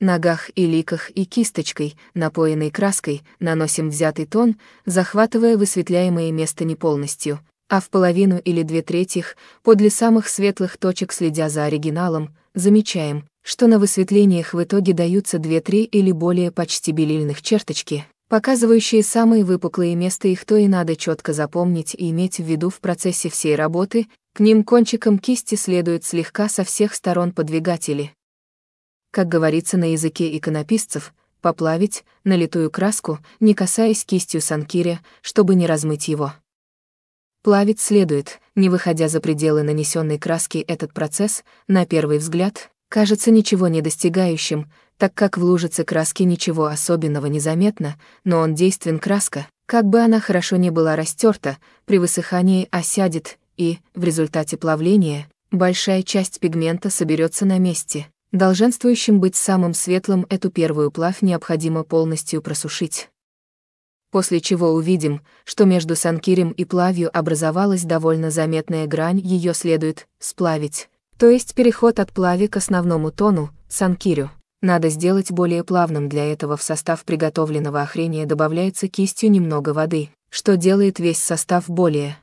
ногах и ликах и кисточкой, напоенной краской, наносим взятый тон, захватывая высветляемое место не полностью, а в половину или две трети, подле самых светлых точек следя за оригиналом, замечаем, что на высветлениях в итоге даются две-три или более почти белильных черточки, показывающие самые выпуклые места их то и надо четко запомнить и иметь в виду в процессе всей работы, к ним кончиком кисти следует слегка со всех сторон подвигатели, как говорится на языке иконописцев, поплавить, налитую краску, не касаясь кистью санкиря, чтобы не размыть его. Плавить следует, не выходя за пределы нанесенной краски этот процесс, на первый взгляд, кажется ничего не достигающим, так как в лужице краски ничего особенного не заметно, но он действен краска, как бы она хорошо не была растерта, при высыхании осядет, и, в результате плавления, большая часть пигмента соберется на месте, Долженствующим быть самым светлым эту первую плавь необходимо полностью просушить. После чего увидим, что между санкирем и плавью образовалась довольно заметная грань, ее следует сплавить. То есть переход от плави к основному тону, санкирю, надо сделать более плавным. Для этого в состав приготовленного охрения добавляется кистью немного воды, что делает весь состав более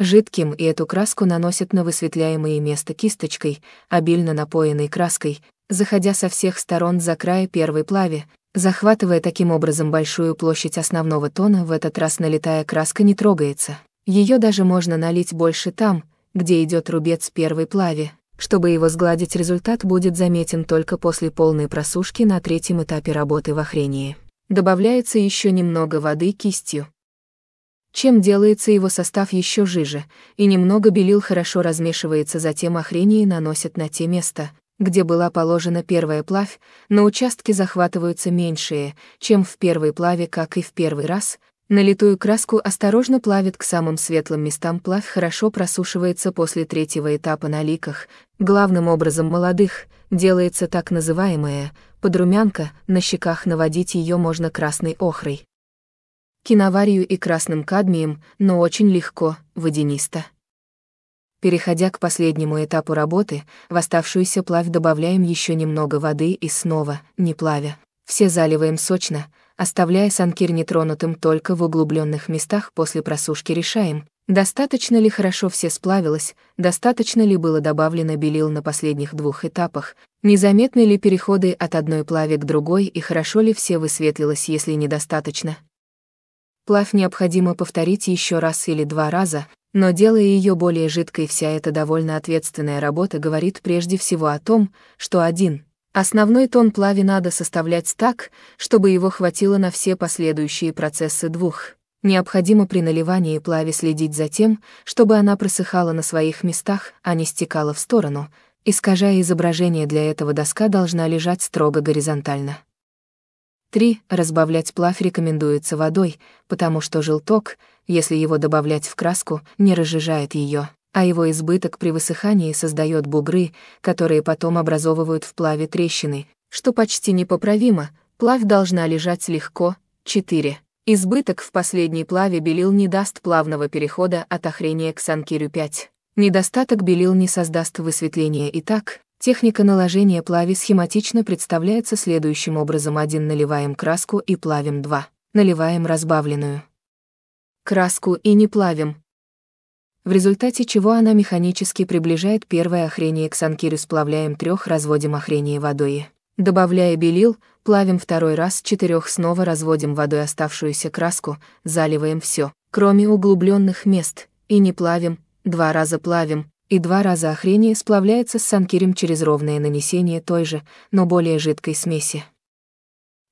Жидким и эту краску наносят на высветляемые места кисточкой, обильно напоенной краской, заходя со всех сторон за края первой плави, захватывая таким образом большую площадь основного тона, в этот раз налитая краска не трогается. Ее даже можно налить больше там, где идет рубец первой плави. Чтобы его сгладить, результат будет заметен только после полной просушки на третьем этапе работы в охрении. Добавляется еще немного воды кистью чем делается его состав еще жиже, и немного белил хорошо размешивается, затем охрении наносят на те места, где была положена первая плавь, на участке захватываются меньшие, чем в первой плаве, как и в первый раз, Налитую краску осторожно плавит к самым светлым местам плавь хорошо просушивается после третьего этапа на ликах, главным образом молодых, делается так называемая подрумянка, на щеках наводить ее можно красной охрой киноварию и красным кадмием, но очень легко, водянисто. Переходя к последнему этапу работы, в оставшуюся плавь добавляем еще немного воды и снова, не плавя. Все заливаем сочно, оставляя санкир нетронутым только в углубленных местах после просушки решаем, достаточно ли хорошо все сплавилось, достаточно ли было добавлено белил на последних двух этапах, незаметны ли переходы от одной плави к другой и хорошо ли все высветлилось, если недостаточно, Плавь необходимо повторить еще раз или два раза, но делая ее более жидкой, вся эта довольно ответственная работа говорит прежде всего о том, что один Основной тон плави надо составлять так, чтобы его хватило на все последующие процессы двух. Необходимо при наливании плави следить за тем, чтобы она просыхала на своих местах, а не стекала в сторону. Искажая изображение для этого доска должна лежать строго горизонтально. 3. Разбавлять плавь рекомендуется водой, потому что желток, если его добавлять в краску, не разжижает ее, а его избыток при высыхании создает бугры, которые потом образовывают в плаве трещины, что почти непоправимо, плавь должна лежать легко. 4. Избыток в последней плаве белил не даст плавного перехода от охрения к санкирю 5. Недостаток белил не создаст высветления и так, Техника наложения плави схематично представляется следующим образом. 1. Наливаем краску и плавим. 2. Наливаем разбавленную краску и не плавим. В результате чего она механически приближает первое охрение к санкирю. Сплавляем трех, разводим охрение водой. Добавляя белил, плавим второй раз, четырех снова разводим водой оставшуюся краску, заливаем все, кроме углубленных мест, и не плавим, два раза плавим, и два раза охрение сплавляется с санкирем через ровное нанесение той же, но более жидкой смеси.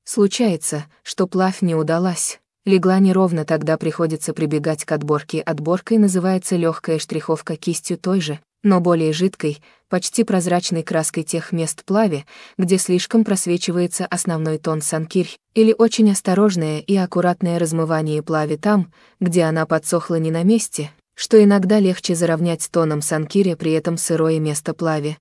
Случается, что плавь не удалась, легла неровно, тогда приходится прибегать к отборке. Отборкой называется легкая штриховка кистью той же, но более жидкой, почти прозрачной краской тех мест плаве, где слишком просвечивается основной тон санкирь, или очень осторожное и аккуратное размывание плави там, где она подсохла не на месте, что иногда легче заровнять тоном Санкири при этом сырое место плави.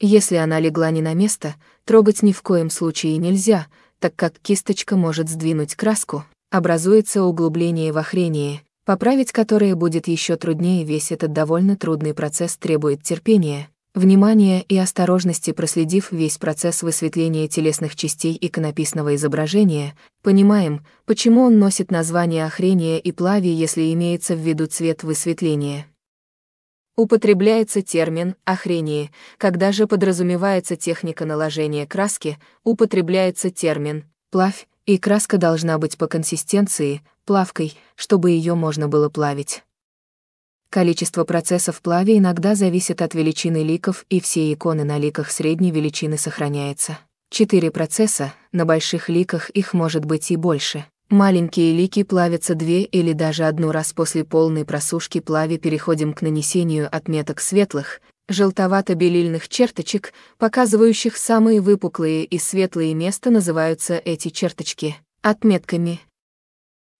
Если она легла не на место, трогать ни в коем случае нельзя, так как кисточка может сдвинуть краску, образуется углубление в охрении, поправить которое будет еще труднее весь этот довольно трудный процесс требует терпения, внимания и осторожности проследив весь процесс высветления телесных частей иконописного изображения, понимаем, почему он носит название охрения и плави, если имеется в виду цвет высветления. Употребляется термин «охрение», когда же подразумевается техника наложения краски, употребляется термин «плавь», и краска должна быть по консистенции, плавкой, чтобы ее можно было плавить. Количество процессов в плаве иногда зависит от величины ликов, и все иконы на ликах средней величины сохраняются. Четыре процесса, на больших ликах их может быть и больше. Маленькие лики плавятся две или даже одну раз после полной просушки плави переходим к нанесению отметок светлых, желтовато-белильных черточек, показывающих самые выпуклые и светлые места называются эти черточки отметками,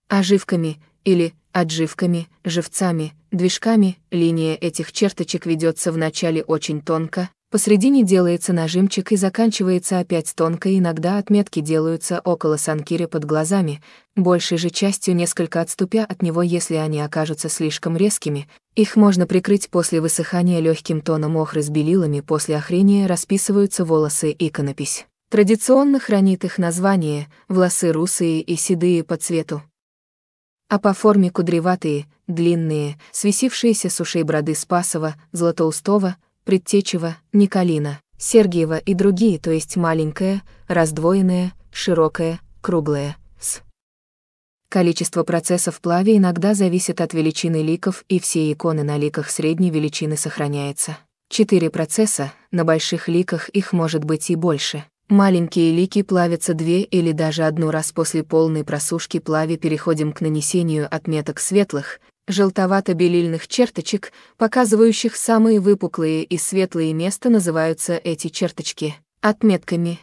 оживками или отживками, живцами, движками, линия этих черточек ведется вначале очень тонко, посредине делается нажимчик и заканчивается опять тонко, иногда отметки делаются около санкиря под глазами, большей же частью несколько отступя от него, если они окажутся слишком резкими, их можно прикрыть после высыхания легким тоном охры с белилами, после охрения расписываются волосы и иконопись. Традиционно хранит их название, волосы русые и седые по цвету, а по форме кудреватые, длинные, свисившиеся с ушей броды Спасова, Златоустова, Предтечева, Николина, Сергиева и другие, то есть маленькая, раздвоенная, широкая, круглая, с. Количество процессов плави иногда зависит от величины ликов, и все иконы на ликах средней величины сохраняется. Четыре процесса, на больших ликах их может быть и больше. Маленькие лики плавятся две или даже одну раз после полной просушки плави переходим к нанесению отметок светлых, желтовато-белильных черточек, показывающих самые выпуклые и светлые места называются эти черточки отметками,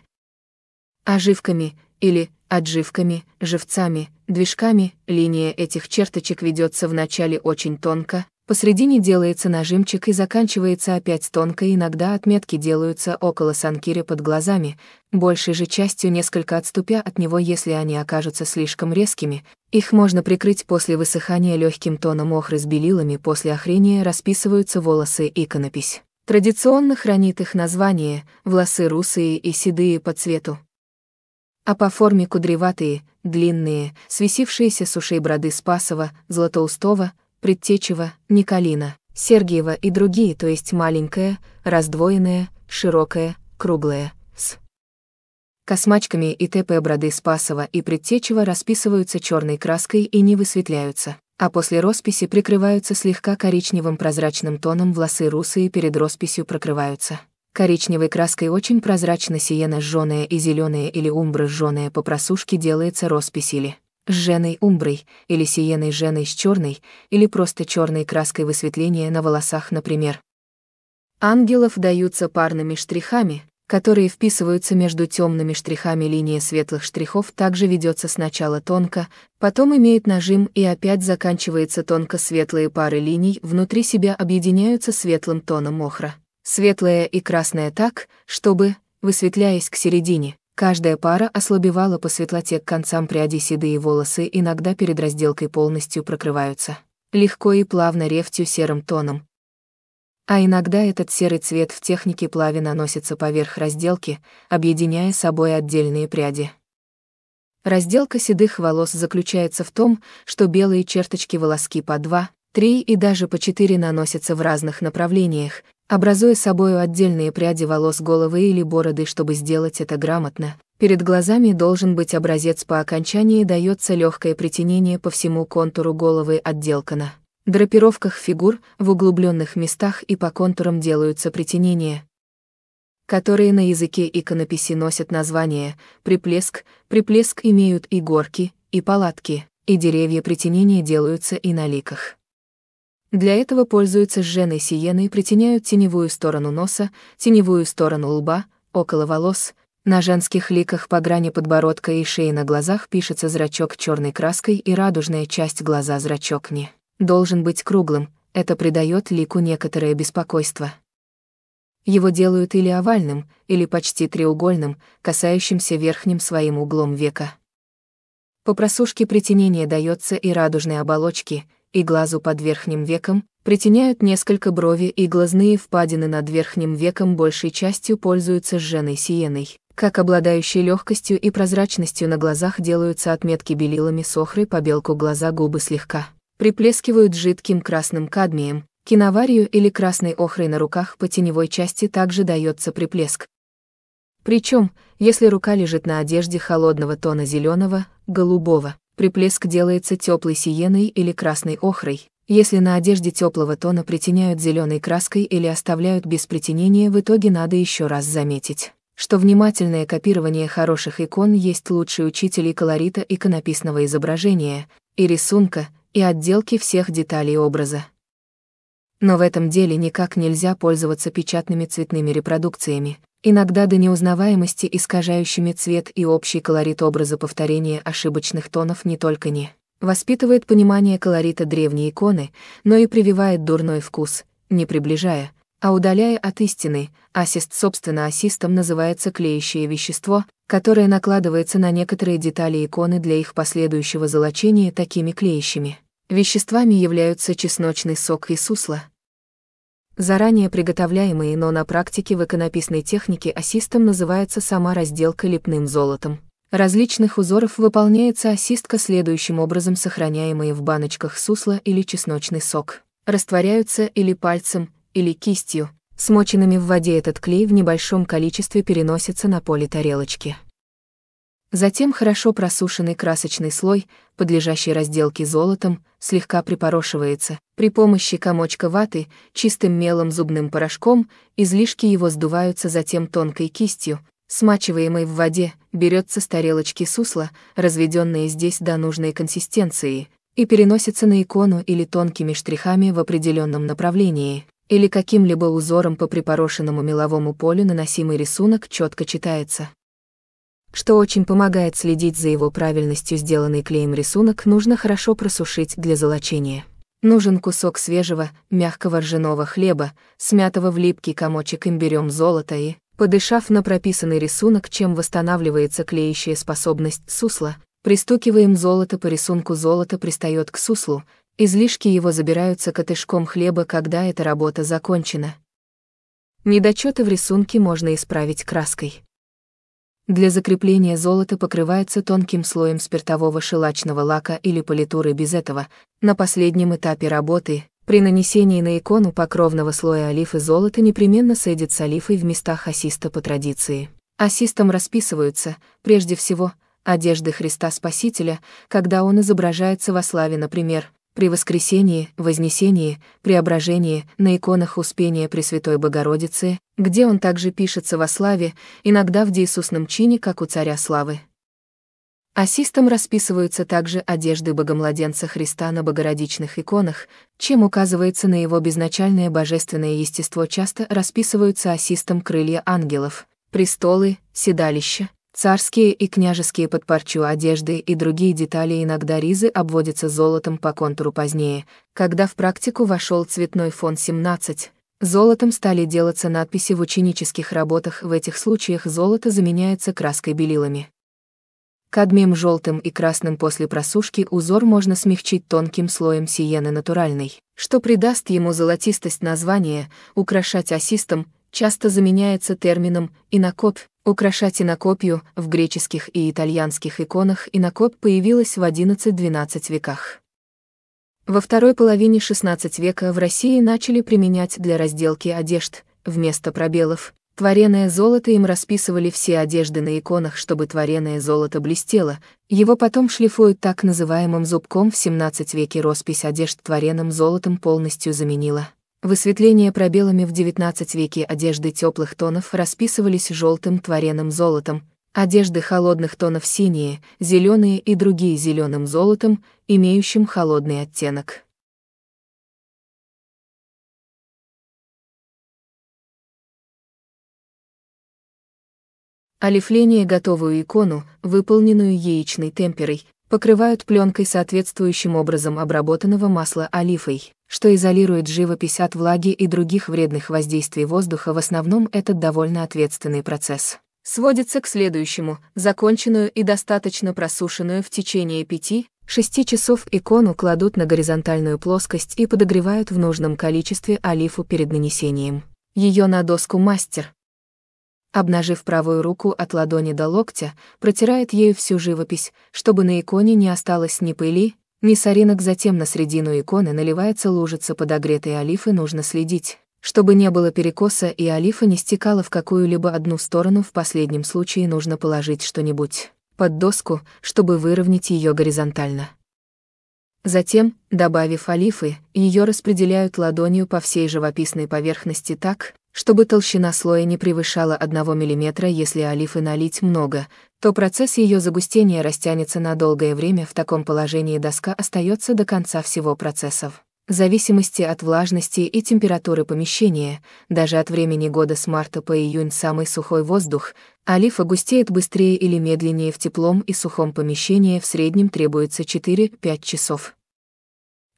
оживками или отживками, живцами, движками. Линия этих черточек ведется вначале очень тонко, Посредине делается нажимчик и заканчивается опять тонко, иногда отметки делаются около санкири под глазами, большей же частью несколько отступя от него, если они окажутся слишком резкими. Их можно прикрыть после высыхания легким тоном охры с белилами, после охрения расписываются волосы и иконопись. Традиционно хранит их название, волосы русые и седые по цвету. А по форме кудреватые, длинные, свисившиеся с ушей броды Спасова, Златоустова, Предтечева, Николина, Сергиева и другие, то есть маленькая, раздвоенная, широкая, круглая, с космачками и т.п. броды Спасова и Предтечева расписываются черной краской и не высветляются, а после росписи прикрываются слегка коричневым прозрачным тоном волосы русые перед росписью прокрываются. Коричневой краской очень прозрачно сиена жжёная и зеленая или умбра жжёная по просушке делается роспись или с Женой Умброй, или Сиеной Женой с черной, или просто черной краской высветления на волосах, например. Ангелов даются парными штрихами, которые вписываются между темными штрихами линия светлых штрихов также ведется сначала тонко, потом имеет нажим и опять заканчивается тонко светлые пары линий внутри себя объединяются светлым тоном охра. Светлая и красная так, чтобы, высветляясь к середине, Каждая пара ослабевала по светлоте к концам пряди седые волосы, иногда перед разделкой полностью прокрываются. Легко и плавно рефтью серым тоном. А иногда этот серый цвет в технике плави наносится поверх разделки, объединяя собой отдельные пряди. Разделка седых волос заключается в том, что белые черточки волоски по два, три и даже по четыре наносятся в разных направлениях, образуя собою отдельные пряди волос головы или бороды, чтобы сделать это грамотно. Перед глазами должен быть образец по окончании дается легкое притенение по всему контуру головы отделка на драпировках фигур, в углубленных местах и по контурам делаются притенения, которые на языке иконописи носят название «приплеск», «приплеск» имеют и горки, и палатки, и деревья притенения делаются и на ликах. Для этого пользуются с сиены и притеняют теневую сторону носа, теневую сторону лба, около волос, на женских ликах по грани подбородка и шеи на глазах пишется зрачок черной краской и радужная часть глаза зрачок не. Должен быть круглым, это придает лику некоторое беспокойство. Его делают или овальным, или почти треугольным, касающимся верхним своим углом века. По просушке притенение дается и радужной оболочки, и глазу под верхним веком, притеняют несколько брови и глазные впадины над верхним веком большей частью пользуются сженой сиеной. Как обладающие легкостью и прозрачностью на глазах делаются отметки белилами с по белку глаза губы слегка. Приплескивают жидким красным кадмием, киноварию или красной охрой на руках по теневой части также дается приплеск. Причем, если рука лежит на одежде холодного тона зеленого, голубого, приплеск делается теплой сиеной или красной охрой. Если на одежде теплого тона притеняют зеленой краской или оставляют без притенения, в итоге надо еще раз заметить, что внимательное копирование хороших икон есть лучший учитель и колорита иконописного изображения, и рисунка, и отделки всех деталей образа. Но в этом деле никак нельзя пользоваться печатными цветными репродукциями, иногда до неузнаваемости искажающими цвет и общий колорит образа повторения ошибочных тонов не только не воспитывает понимание колорита древней иконы, но и прививает дурной вкус, не приближая, а удаляя от истины, ассист собственно ассистом называется клеящее вещество, которое накладывается на некоторые детали иконы для их последующего золочения такими клеящими. Веществами являются чесночный сок и сусло – Заранее приготовляемые, но на практике в иконописной технике ассистом называется сама разделка лепным золотом. Различных узоров выполняется ассистка следующим образом сохраняемые в баночках сусло или чесночный сок. Растворяются или пальцем, или кистью. Смоченными в воде этот клей в небольшом количестве переносится на поле тарелочки. Затем хорошо просушенный красочный слой, подлежащий разделке золотом, слегка припорошивается. При помощи комочка ваты, чистым мелом зубным порошком, излишки его сдуваются затем тонкой кистью, смачиваемой в воде, берется с тарелочки сусла, разведенные здесь до нужной консистенции, и переносится на икону или тонкими штрихами в определенном направлении, или каким-либо узором по припорошенному меловому полю наносимый рисунок четко читается что очень помогает следить за его правильностью. Сделанный клеем рисунок нужно хорошо просушить для золочения. Нужен кусок свежего, мягкого ржаного хлеба, смятого в липкий комочек имбирем золота и, подышав на прописанный рисунок, чем восстанавливается клеящая способность сусла, пристукиваем золото по рисунку золото пристает к суслу, излишки его забираются катышком хлеба, когда эта работа закончена. Недочеты в рисунке можно исправить краской. Для закрепления золота покрывается тонким слоем спиртового шелачного лака или политуры без этого. На последнем этапе работы, при нанесении на икону покровного слоя олифы золото непременно сойдет с олифой в местах ассиста по традиции. Ассистом расписываются, прежде всего, одежды Христа Спасителя, когда он изображается во славе, например, при воскресении, вознесении, преображении, на иконах Успения Пресвятой Богородицы, где он также пишется во славе, иногда в деисусном чине, как у царя славы. Асистом расписываются также одежды богомладенца Христа на богородичных иконах, чем указывается на его безначальное божественное естество часто расписываются асистом крылья ангелов, престолы, седалища, Царские и княжеские под парчу одежды и другие детали иногда ризы обводятся золотом по контуру позднее, когда в практику вошел цветной фон 17. Золотом стали делаться надписи в ученических работах, в этих случаях золото заменяется краской-белилами. Кадмием желтым и красным после просушки узор можно смягчить тонким слоем сиены натуральной, что придаст ему золотистость названия, украшать осистом часто заменяется термином «инокопь», Украшать инокопью в греческих и итальянских иконах инокоп появилась в XI-XII веках. Во второй половине XVI века в России начали применять для разделки одежд, вместо пробелов, твореное золото им расписывали все одежды на иконах, чтобы твореное золото блестело, его потом шлифуют так называемым зубком в XVII веке роспись одежд творенным золотом полностью заменила Высветления пробелами в XIX веке одежды теплых тонов расписывались желтым твореным золотом, одежды холодных тонов синие, зеленые и другие зеленым золотом, имеющим холодный оттенок. Олифление готовую икону, выполненную яичной темперой, покрывают пленкой соответствующим образом обработанного масла олифой, что изолирует живопись от влаги и других вредных воздействий воздуха. В основном этот довольно ответственный процесс. Сводится к следующему, законченную и достаточно просушенную в течение пяти 6 часов икону кладут на горизонтальную плоскость и подогревают в нужном количестве олифу перед нанесением. Ее на доску мастер, Обнажив правую руку от ладони до локтя, протирает ею всю живопись, чтобы на иконе не осталось ни пыли, ни соринок. Затем на середину иконы наливается лужица подогретой олифы. Нужно следить, чтобы не было перекоса и олифа не стекала в какую-либо одну сторону. В последнем случае нужно положить что-нибудь под доску, чтобы выровнять ее горизонтально. Затем, добавив олифы, ее распределяют ладонью по всей живописной поверхности так, чтобы толщина слоя не превышала 1 мм, если олифы налить много, то процесс ее загустения растянется на долгое время в таком положении доска остается до конца всего процессов. В зависимости от влажности и температуры помещения, даже от времени года с марта по июнь самый сухой воздух, олифа густеет быстрее или медленнее в теплом и сухом помещении в среднем требуется 4-5 часов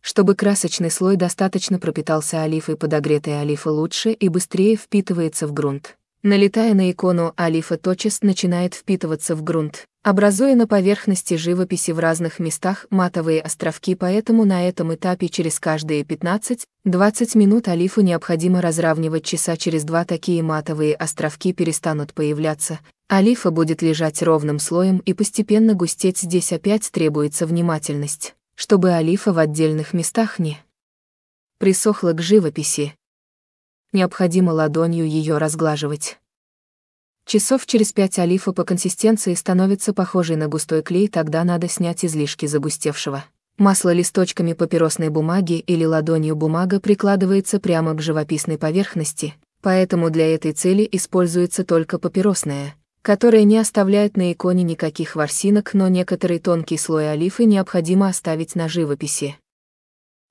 чтобы красочный слой достаточно пропитался олифой, подогретая олифа лучше и быстрее впитывается в грунт. Налетая на икону, олифа тотчас начинает впитываться в грунт, образуя на поверхности живописи в разных местах матовые островки, поэтому на этом этапе через каждые 15-20 минут олифу необходимо разравнивать часа через два такие матовые островки перестанут появляться, олифа будет лежать ровным слоем и постепенно густеть здесь опять требуется внимательность чтобы олифа в отдельных местах не присохла к живописи. Необходимо ладонью ее разглаживать. Часов через пять олифа по консистенции становится похожей на густой клей, тогда надо снять излишки загустевшего. Масло листочками папиросной бумаги или ладонью бумага прикладывается прямо к живописной поверхности, поэтому для этой цели используется только папиросная, которые не оставляют на иконе никаких ворсинок, но некоторый тонкий слой олифы необходимо оставить на живописи.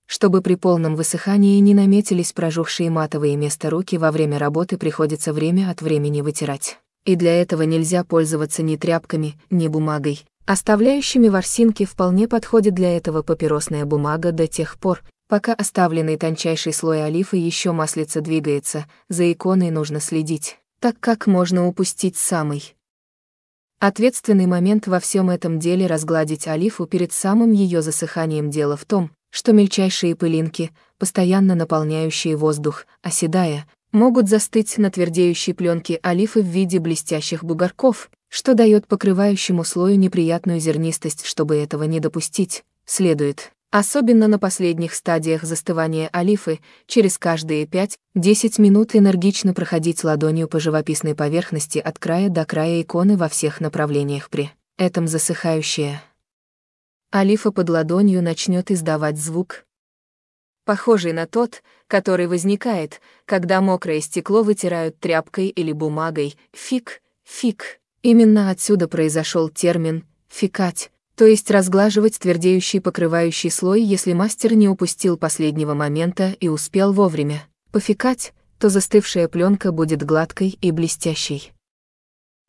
Чтобы при полном высыхании не наметились прожухшие матовые места руки во время работы приходится время от времени вытирать. И для этого нельзя пользоваться ни тряпками, ни бумагой. Оставляющими ворсинки вполне подходит для этого папиросная бумага до тех пор, пока оставленный тончайший слой олифы еще маслица двигается, за иконой нужно следить так как можно упустить самый ответственный момент во всем этом деле разгладить олифу перед самым ее засыханием. Дело в том, что мельчайшие пылинки, постоянно наполняющие воздух, оседая, могут застыть на твердеющей пленке олифы в виде блестящих бугорков, что дает покрывающему слою неприятную зернистость, чтобы этого не допустить, следует Особенно на последних стадиях застывания олифы, через каждые 5-10 минут энергично проходить ладонью по живописной поверхности от края до края иконы во всех направлениях при этом засыхающая. алифа под ладонью начнет издавать звук, похожий на тот, который возникает, когда мокрое стекло вытирают тряпкой или бумагой, фиг, фиг. Именно отсюда произошел термин «фикать», то есть разглаживать твердеющий покрывающий слой, если мастер не упустил последнего момента и успел вовремя пофикать, то застывшая пленка будет гладкой и блестящей.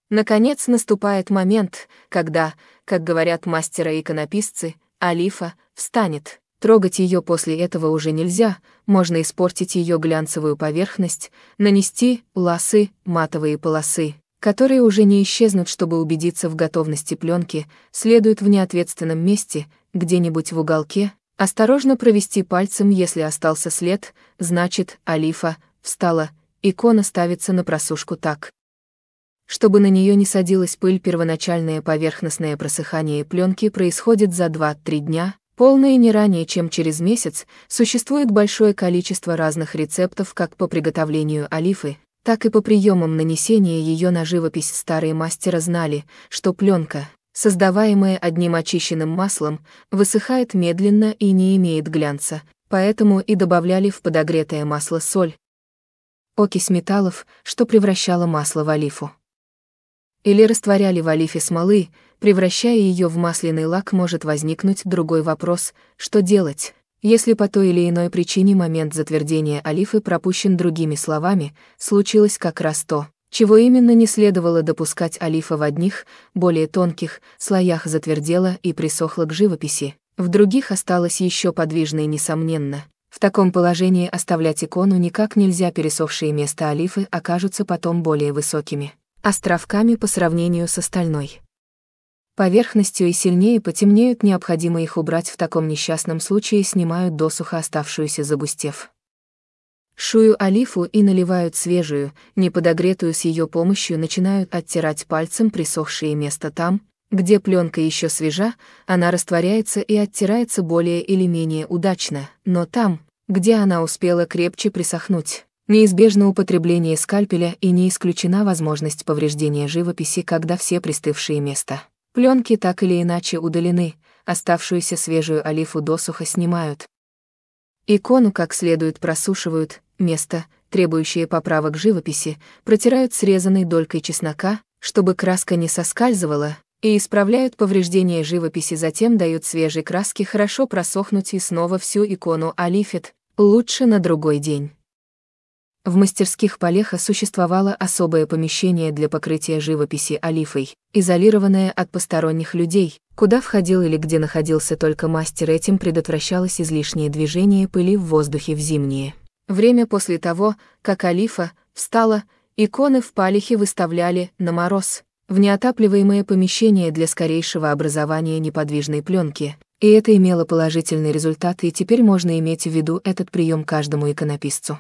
Наконец наступает момент, когда, как говорят мастера-иконописцы, Алифа встанет. Трогать ее после этого уже нельзя, можно испортить ее глянцевую поверхность, нанести ласы, матовые полосы которые уже не исчезнут, чтобы убедиться в готовности пленки, следует в неответственном месте, где-нибудь в уголке, осторожно провести пальцем, если остался след, значит, Алифа, встала, икона ставится на просушку так. Чтобы на нее не садилась пыль, первоначальное поверхностное просыхание пленки происходит за 2-3 дня, полное не ранее, чем через месяц, существует большое количество разных рецептов как по приготовлению олифы, так и по приемам нанесения ее на живопись старые мастера знали, что пленка, создаваемая одним очищенным маслом, высыхает медленно и не имеет глянца, поэтому и добавляли в подогретое масло соль, окись металлов, что превращала масло в олифу. Или растворяли в олифе смолы, превращая ее в масляный лак может возникнуть другой вопрос, что делать, если по той или иной причине момент затвердения Алифы пропущен другими словами, случилось как раз то, чего именно не следовало допускать Алифа в одних, более тонких, слоях затвердела и присохла к живописи, в других осталось еще подвижной несомненно. В таком положении оставлять икону никак нельзя, пересохшие места Алифы окажутся потом более высокими островками по сравнению с остальной поверхностью и сильнее потемнеют, необходимо их убрать в таком несчастном случае снимают досуха оставшуюся загустев. Шую алифу и наливают свежую, не подогретую с ее помощью начинают оттирать пальцем присохшее место там, где пленка еще свежа, она растворяется и оттирается более или менее удачно, но там, где она успела крепче присохнуть, неизбежно употребление скальпеля и не исключена возможность повреждения живописи, когда все пристывшие места. Пленки так или иначе удалены, оставшуюся свежую олифу досуха снимают. Икону как следует просушивают, место, требующее поправок живописи, протирают срезанной долькой чеснока, чтобы краска не соскальзывала, и исправляют повреждения живописи, затем дают свежей краске хорошо просохнуть и снова всю икону олифит, лучше на другой день. В мастерских Полеха существовало особое помещение для покрытия живописи олифой, изолированное от посторонних людей, куда входил или где находился только мастер, этим предотвращалось излишнее движение пыли в воздухе в зимние. Время после того, как олифа встала, иконы в палехе выставляли на мороз, в неотапливаемое помещение для скорейшего образования неподвижной пленки, и это имело положительный результат, и теперь можно иметь в виду этот прием каждому иконописцу.